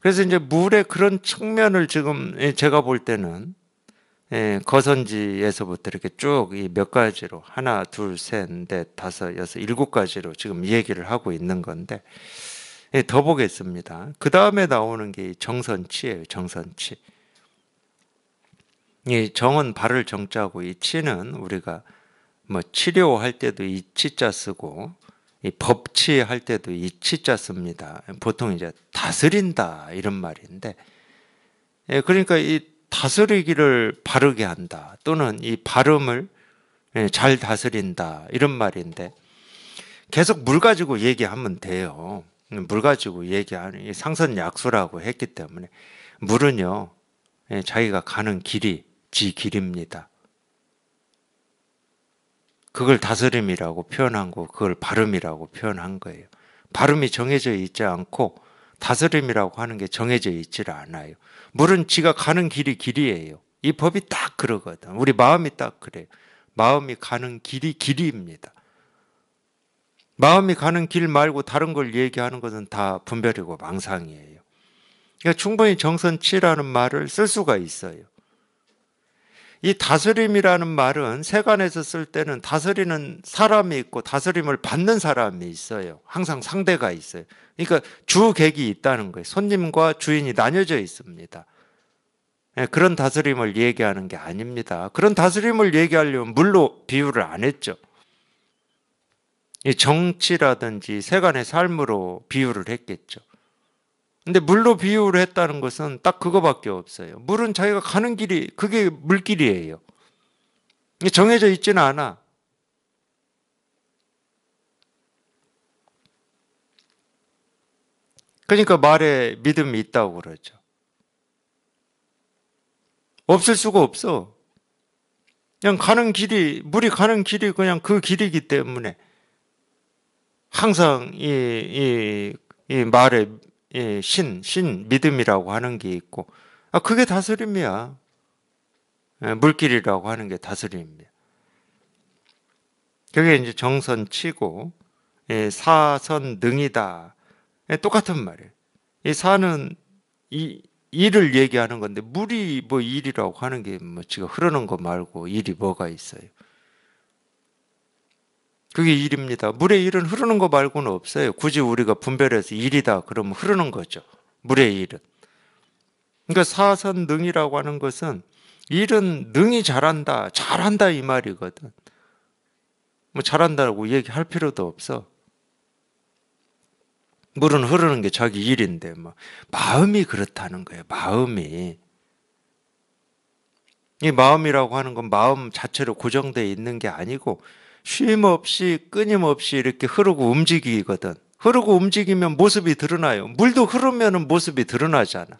[SPEAKER 1] 그래서 이제 물의 그런 측면을 지금 예, 제가 볼 때는 예, 거선지에서부터 이렇게 쭉 몇 가지로 하나, 둘, 셋, 넷, 다섯, 여섯, 일곱 가지로 지금 얘기를 하고 있는 건데 예, 더 보겠습니다. 그 다음에 나오는 게 정선치예요. 정선치. 예, 정은 발을 정자고 이 치는 우리가 뭐 치료할 때도 이 치자 쓰고 이 법치할 때도 이 치자 씁니다. 보통 이제 다스린다 이런 말인데 예, 그러니까 이 다스리기를 바르게 한다 또는 이 발음을 예, 잘 다스린다 이런 말인데 계속 물 가지고 얘기하면 돼요. 물 가지고 얘기하는 상선 약수라고 했기 때문에 물은요 예, 자기가 가는 길이 지 길입니다. 그걸 다스림이라고 표현한 거, 그걸 발음이라고 표현한 거예요. 발음이 정해져 있지 않고 다스림이라고 하는 게 정해져 있지를 않아요. 물은 지가 가는 길이 길이에요. 이 법이 딱 그러거든. 우리 마음이 딱 그래요. 마음이 가는 길이 길이입니다. 마음이 가는 길 말고 다른 걸 얘기하는 것은 다 분별이고 망상이에요. 그러니까 충분히 정선 치라는 말을 쓸 수가 있어요. 이 다스림이라는 말은 세간에서 쓸 때는 다스리는 사람이 있고 다스림을 받는 사람이 있어요. 항상 상대가 있어요. 그러니까 주객이 있다는 거예요. 손님과 주인이 나뉘어져 있습니다. 예, 그런 다스림을 얘기하는 게 아닙니다. 그런 다스림을 얘기하려면 물로 비유를 안 했죠. 정치라든지 세간의 삶으로 비유를 했겠죠. 근데 물로 비유를 했다는 것은 딱 그거밖에 없어요. 물은 자기가 가는 길이 그게 물길이에요. 정해져 있지는 않아. 그러니까 말에 믿음이 있다고 그러죠. 없을 수가 없어. 그냥 가는 길이 물이 가는 길이 그냥 그 길이기 때문에 항상 이, 이, 이 말에 이 신, 신, 믿음이라고 하는 게 있고, 아, 그게 다스림이야. 예, 물길이라고 하는 게 다스림입니다. 그게 이제 정선 치고, 예, 사선 능이다. 예, 똑같은 말이에요. 이 사는 이, 일을 얘기하는 건데, 물이 뭐 일이라고 하는 게 뭐 지금 흐르는 거 말고 일이 뭐가 있어요. 그게 일입니다. 물의 일은 흐르는 거 말고는 없어요. 굳이 우리가 분별해서 일이다 그러면 흐르는 거죠. 물의 일은. 그러니까 사선 능이라고 하는 것은 일은 능이 잘한다, 잘한다 이 말이거든. 뭐 잘한다고 얘기할 필요도 없어. 물은 흐르는 게 자기 일인데 뭐 마음이 그렇다는 거예요. 마음이 이 마음이라고 하는 건 마음 자체로 고정되어 있는 게 아니고 쉼 없이 끊임없이 이렇게 흐르고 움직이거든. 흐르고 움직이면 모습이 드러나요. 물도 흐르면 모습이 드러나잖아.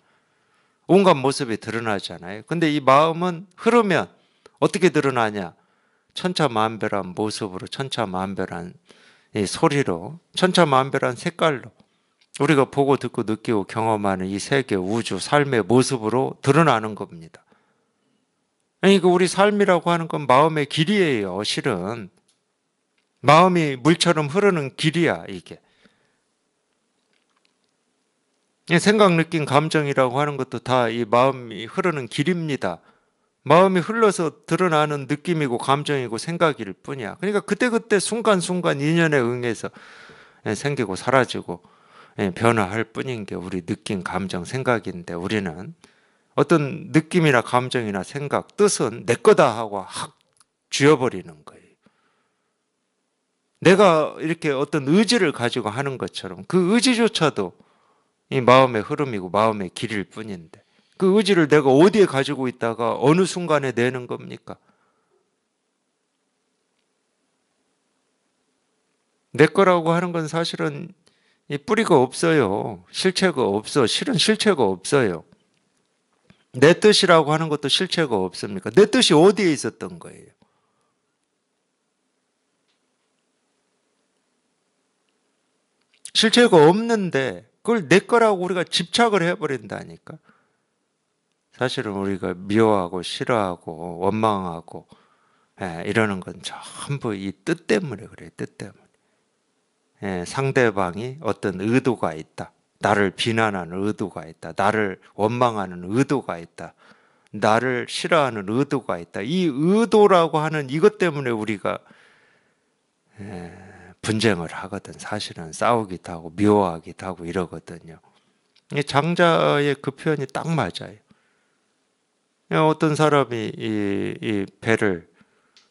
[SPEAKER 1] 온갖 모습이 드러나잖아요. 근데 이 마음은 흐르면 어떻게 드러나냐? 천차만별한 모습으로, 천차만별한 이 소리로, 천차만별한 색깔로 우리가 보고 듣고 느끼고 경험하는 이 세계, 우주, 삶의 모습으로 드러나는 겁니다. 그러니까 우리 삶이라고 하는 건 마음의 길이에요, 실은. 마음이 물처럼 흐르는 길이야, 이게. 생각, 느낀 감정이라고 하는 것도 다 이 마음이 흐르는 길입니다. 마음이 흘러서 드러나는 느낌이고 감정이고 생각일 뿐이야. 그러니까 그때그때 순간순간 인연에 응해서 예, 생기고 사라지고 예, 변화할 뿐인 게 우리 느낀 감정, 생각인데 우리는 어떤 느낌이나 감정이나 생각, 뜻은 내 거다 하고 확 쥐어버리는 거예요. 내가 이렇게 어떤 의지를 가지고 하는 것처럼 그 의지조차도 이 마음의 흐름이고 마음의 길일 뿐인데 그 의지를 내가 어디에 가지고 있다가 어느 순간에 내는 겁니까? 내 거라고 하는 건 사실은 이 뿌리가 없어요. 실체가 없어. 실은 실체가 없어요. 내 뜻이라고 하는 것도 실체가 없습니까? 내 뜻이 어디에 있었던 거예요? 실체가 없는데 그걸 내 거라고 우리가 집착을 해버린다니까. 사실은 우리가 미워하고 싫어하고 원망하고 예, 이러는 건 전부 이 뜻 때문에 그래. 뜻 때문에. 예, 상대방이 어떤 의도가 있다. 나를 비난하는 의도가 있다. 나를 원망하는 의도가 있다. 나를 싫어하는 의도가 있다. 이 의도라고 하는 이것 때문에 우리가 예, 분쟁을 하거든. 사실은 싸우기도 하고 미워하기도 하고 이러거든요. 장자의 그 표현이 딱 맞아요. 어떤 사람이 이, 이 배를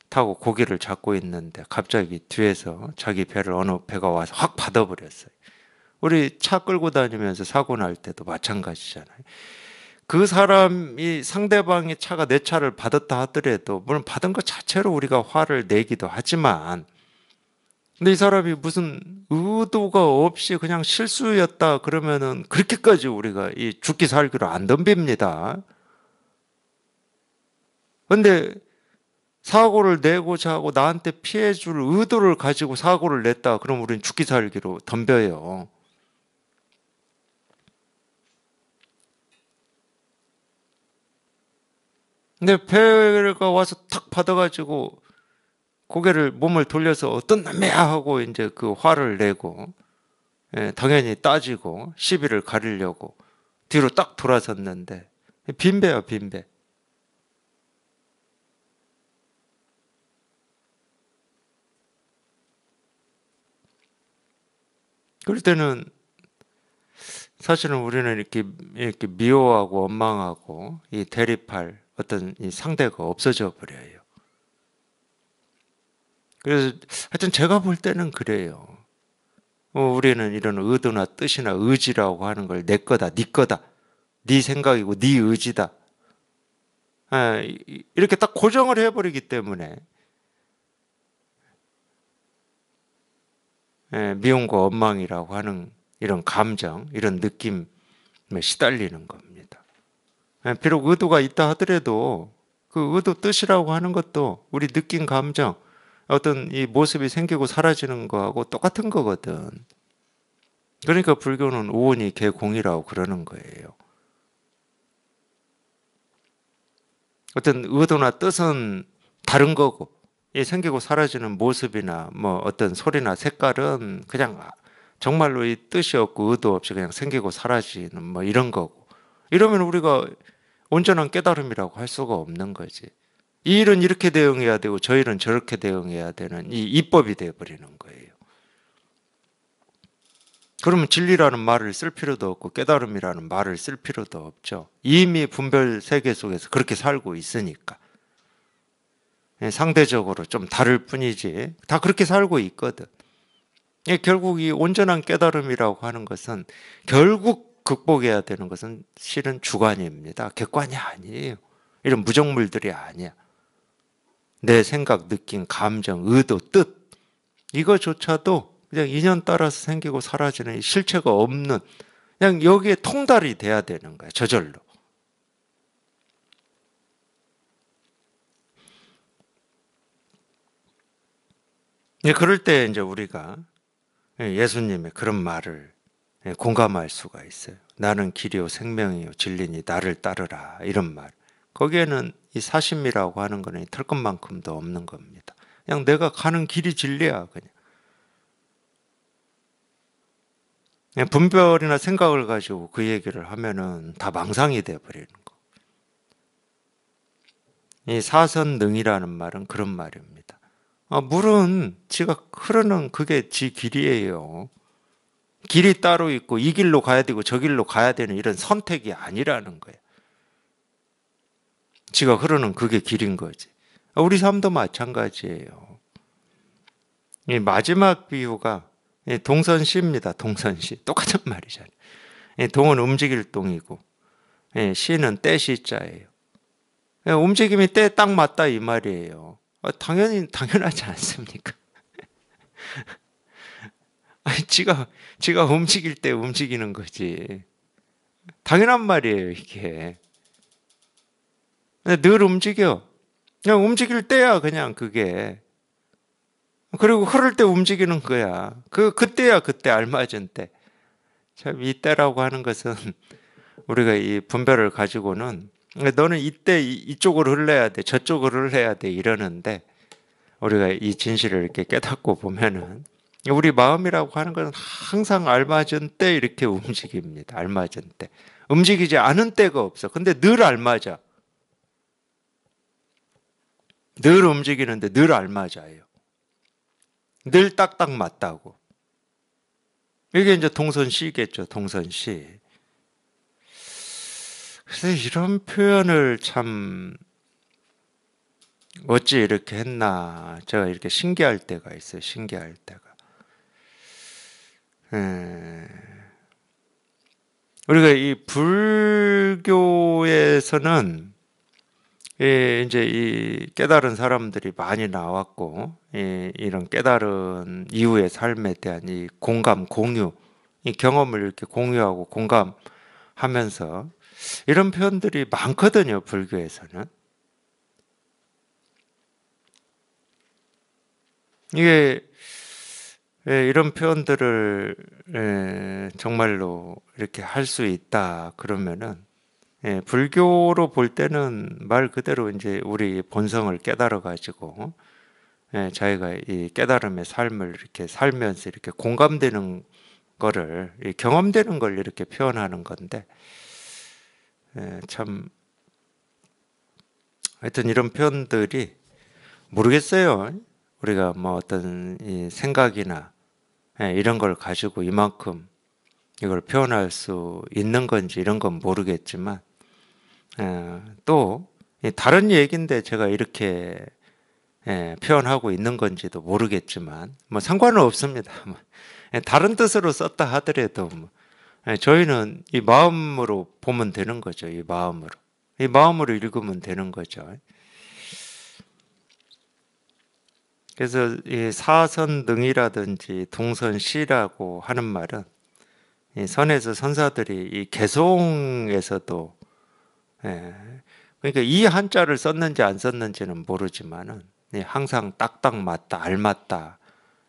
[SPEAKER 1] 타고 고기를 잡고 있는데 갑자기 뒤에서 자기 배를 어느 배가 와서 확 받아버렸어요. 우리 차 끌고 다니면서 사고 날 때도 마찬가지잖아요. 그 사람이 상대방의 차가 내 차를 받았다 하더라도 물론 받은 것 자체로 우리가 화를 내기도 하지만 근데 이 사람이 무슨 의도가 없이 그냥 실수였다 그러면은 그렇게까지 우리가 이 죽기 살기로 안 덤빕니다. 근데 사고를 내고자 하고 나한테 피해 줄 의도를 가지고 사고를 냈다. 그럼 우린 죽기 살기로 덤벼요. 근데 배가 와서 탁 받아가지고 고개를 몸을 돌려서 어떤 남매야 하고 이제 그 화를 내고 예, 당연히 따지고 시비를 가리려고 뒤로 딱 돌아섰는데 빈배야 빈배. 그럴 때는 사실은 우리는 이렇게 이렇게 미워하고 원망하고 이 대립할 어떤 이 상대가 없어져 버려요. 그래서 하여튼 제가 볼 때는 그래요. 어, 우리는 이런 의도나 뜻이나 의지라고 하는 걸 내 거다, 네 거다, 네 생각이고 네 의지다. 예, 이렇게 딱 고정을 해버리기 때문에 예, 미움과 원망이라고 하는 이런 감정, 이런 느낌에 시달리는 겁니다. 예, 비록 의도가 있다 하더라도 그 의도 뜻이라고 하는 것도 우리 느낀 감정, 어떤 이 모습이 생기고 사라지는 거하고 똑같은 거거든. 그러니까 불교는 우원이 개공이라고 그러는 거예요. 어떤 의도나 뜻은 다른 거고 이 생기고 사라지는 모습이나 뭐 어떤 소리나 색깔은 그냥 정말로 이 뜻이 없고 의도 없이 그냥 생기고 사라지는 뭐 이런 거고 이러면 우리가 온전한 깨달음이라고 할 수가 없는 거지. 이 일은 이렇게 대응해야 되고 저 일은 저렇게 대응해야 되는 이 입법이 되어버리는 거예요. 그러면 진리라는 말을 쓸 필요도 없고 깨달음이라는 말을 쓸 필요도 없죠. 이미 분별 세계 속에서 그렇게 살고 있으니까. 예, 상대적으로 좀 다를 뿐이지 다 그렇게 살고 있거든. 예, 결국 이 온전한 깨달음이라고 하는 것은 결국 극복해야 되는 것은 실은 주관입니다. 객관이 아니에요. 이런 무정물들이 아니야. 내 생각, 느낌, 감정, 의도, 뜻 이거조차도 그냥 인연 따라서 생기고 사라지는 실체가 없는 그냥 여기에 통달이 돼야 되는 거야 저절로. 예, 그럴 때 이제 우리가 예, 예수님의 그런 말을 예, 공감할 수가 있어요. 나는 길이요 생명이요 진리니 나를 따르라 이런 말. 거기에는 이 사심이라고 하는 거는 털끝만큼도 없는 겁니다. 그냥 내가 가는 길이 진리야 그냥. 그냥 분별이나 생각을 가지고 그 얘기를 하면은 다 망상이 돼 버리는 거. 이 사선능이라는 말은 그런 말입니다. 아, 물은 지가 흐르는 그게 지 길이에요. 길이 따로 있고 이 길로 가야 되고 저 길로 가야 되는 이런 선택이 아니라는 거예요. 지가 흐르는 그게 길인 거지. 아, 우리 삶도 마찬가지예요. 이 마지막 비유가 동선시입니다. 동선시. 똑같은 말이잖아요. 동은 움직일 동이고 시는 때시자예요. 움직임이 때에 딱 맞다 이 말이에요. 아, 당연히 당연하지 않습니까? [LAUGHS] 지가 지가 움직일 때 움직이는 거지. 당연한 말이에요 이게. 네, 늘 움직여. 그냥 움직일 때야 그냥 그게. 그리고 흐를 때 움직이는 거야. 그 그때야 그때 알맞은 때. 참 이때라고 하는 것은 [LAUGHS] 우리가 이 분별을 가지고는 너는 이때 이쪽으로 흘러야 돼, 저쪽으로 흘러야 돼 이러는데 우리가 이 진실을 이렇게 깨닫고 보면은 우리 마음이라고 하는 것은 항상 알맞은 때 이렇게 움직입니다. 알맞은 때. 움직이지 않은 때가 없어. 근데 늘 알맞아. 늘 움직이는데 늘 알맞아요. 늘 딱딱 맞다고. 이게 이제 동선시겠죠, 동선시. 그래서 이런 표현을 참 어찌 이렇게 했나 제가 이렇게 신기할 때가 있어요. 신기할 때가. 에... 예. 우리가 이 불교에서는 예, 이제 이 깨달은 사람들이 많이 나왔고 예, 이런 깨달은 이후의 삶에 대한 이 공감 공유 이 경험을 이렇게 공유하고 공감하면서 이런 표현들이 많거든요 불교에서는 이게 예, 이런 표현들을 예, 정말로 이렇게 할 수 있다 그러면은 예, 불교로 볼 때는 말 그대로 이제 우리 본성을 깨달아 가지고 예, 자기가 이 깨달음의 삶을 이렇게 살면서 이렇게 공감되는 거를 경험되는 걸 이렇게 표현하는 건데 예, 참 하여튼 이런 표현들이 모르겠어요. 우리가 뭐 어떤 생각이나 예, 이런 걸 가지고 이만큼 이걸 표현할 수 있는 건지 이런 건 모르겠지만 예, 또 다른 얘기인데 제가 이렇게 예, 표현하고 있는 건지도 모르겠지만 뭐 상관은 없습니다. 뭐, 예, 다른 뜻으로 썼다 하더라도 뭐, 저희는 이 마음으로 보면 되는 거죠. 이 마음으로 이 마음으로 읽으면 되는 거죠. 그래서 이 사선 등이라든지 동선 시라고 하는 말은 선에서 선사들이 이 개송에서도 예. 그러니까 이 한자를 썼는지 안 썼는지는 모르지만은 예, 항상 딱딱 맞다, 알맞다.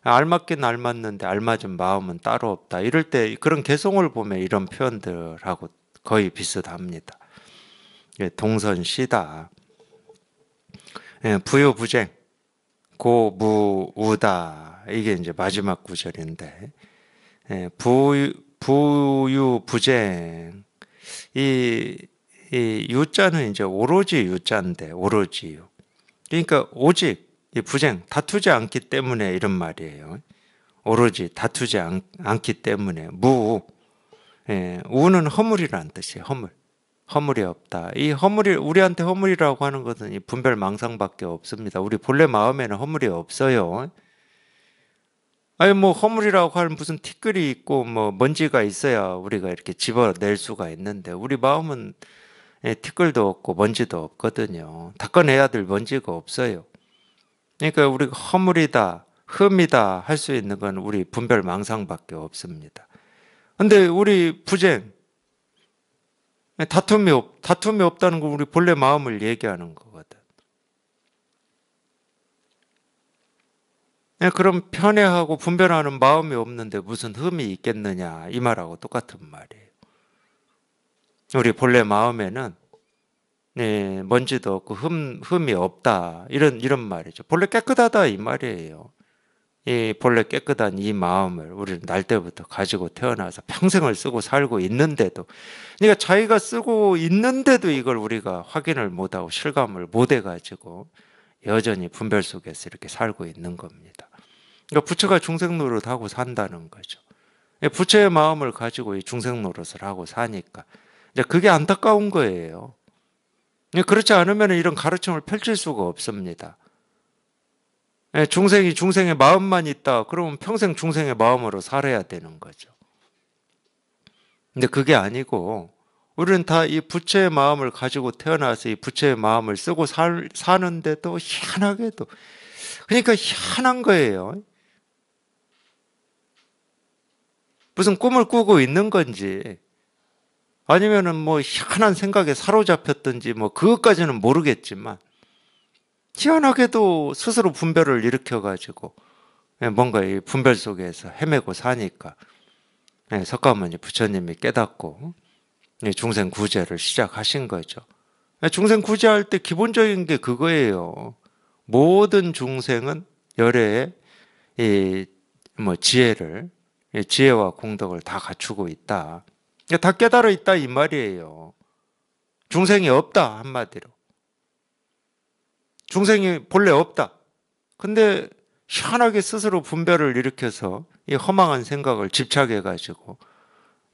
[SPEAKER 1] 알맞긴 알맞는데 알맞은 마음은 따로 없다. 이럴 때 그런 개성을 보면 이런 표현들하고 거의 비슷합니다. 예, 동선시다. 부요부쟁, 고무우다. 이게 이제 마지막 구절인데 부유부쟁 이이 유자는 이제 오로지 유자인데 오로지 유. 그러니까 오직 이 부쟁 다투지 않기 때문에 이런 말이에요. 오로지 다투지 않, 기 때문에 무 예, 우는 허물이란 뜻이에요. 허물. 허물이 없다. 이 허물이 우리한테 허물이라고 하는 것은 이 분별 망상밖에 없습니다. 우리 본래 마음에는 허물이 없어요. 아니 뭐 허물이라고 하는 무슨 티끌이 있고 뭐 먼지가 있어야 우리가 이렇게 집어낼 수가 있는데 우리 마음은 예, 티끌도 없고 먼지도 없거든요. 닦아내야 될 먼지가 없어요. 그러니까 우리가 허물이다, 흠이다 할 수 있는 건 우리 분별 망상밖에 없습니다. 근데 우리 부쟁, 예, 다툼이 없, 다툼이 없다는 건 우리 본래 마음을 얘기하는 거거든. 예, 그럼 편애하고 분별하는 마음이 없는데 무슨 흠이 있겠느냐 이 말하고 똑같은 말이에요. 우리 본래 마음에는 네, 먼지도 없고 흠, 흠이 없다. 이런, 이런 말이죠. 본래 깨끗하다. 이 말이에요. 이 본래 깨끗한 이 마음을 우리는 날 때부터 가지고 태어나서 평생을 쓰고 살고 있는데도 그러니까 자기가 쓰고 있는데도 이걸 우리가 확인을 못하고 실감을 못해가지고 여전히 분별 속에서 이렇게 살고 있는 겁니다. 그러니까 부처가 중생 노릇하고 산다는 거죠. 예, 부처의 마음을 가지고 이 중생 노릇을 하고 사니까 이제 그게 안타까운 거예요. 예, 그렇지 않으면 이런 가르침을 펼칠 수가 없습니다. 예, 중생이 중생의 마음만 있다. 그러면 평생 중생의 마음으로 살아야 되는 거죠. 근데 그게 아니고 우리는 다 이 부처의 마음을 가지고 태어나서 이 부처의 마음을 쓰고 살, 사는데도 희한하게도 그러니까 희한한 거예요. 무슨 꿈을 꾸고 있는 건지 아니면은 뭐 희한한 생각에 사로잡혔든지 뭐 그것까지는 모르겠지만 희한하게도 스스로 분별을 일으켜 가지고 예, 뭔가 이 분별 속에서 헤매고 사니까 예, 석가모니 부처님이 깨닫고 중생 구제를 시작하신 거죠. 예, 중생 구제할 때 기본적인 게 그거예요. 모든 중생은 열애의 이뭐 지혜를 지혜와 공덕을 다 갖추고 있다. 다 깨달아 있다 이 말이에요. 중생이 없다 한마디로. 중생이 본래 없다. 근데 희한하게 스스로 분별을 일으켜서 이 허망한 생각을 집착해 가지고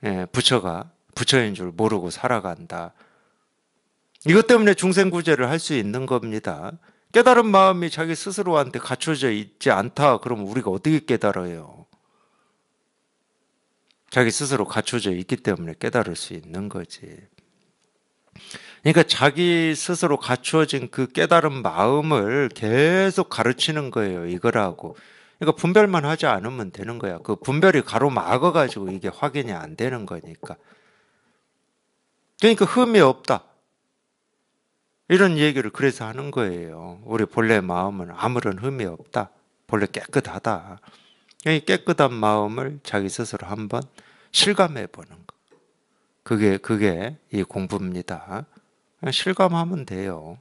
[SPEAKER 1] 예, 부처가 부처인 줄 모르고 살아간다. 이것 때문에 중생구제를 할 수 있는 겁니다. 깨달은 마음이 자기 스스로한테 갖춰져 있지 않다. 그럼 우리가 어떻게 깨달아요? 자기 스스로 갖춰져 있기 때문에 깨달을 수 있는 거지. 그러니까 자기 스스로 갖추어진 그 깨달은 마음을 계속 가르치는 거예요. 이거라고. 그러니까 분별만 하지 않으면 되는 거야. 그 분별이 가로막아가지고 이게 확인이 안 되는 거니까. 그러니까 흠이 없다. 이런 얘기를 그래서 하는 거예요. 우리 본래 마음은 아무런 흠이 없다. 본래 깨끗하다. 이 깨끗한 마음을 자기 스스로 한번 실감해 보는 거. 그게 그게 이 공부입니다. 실감하면 돼요.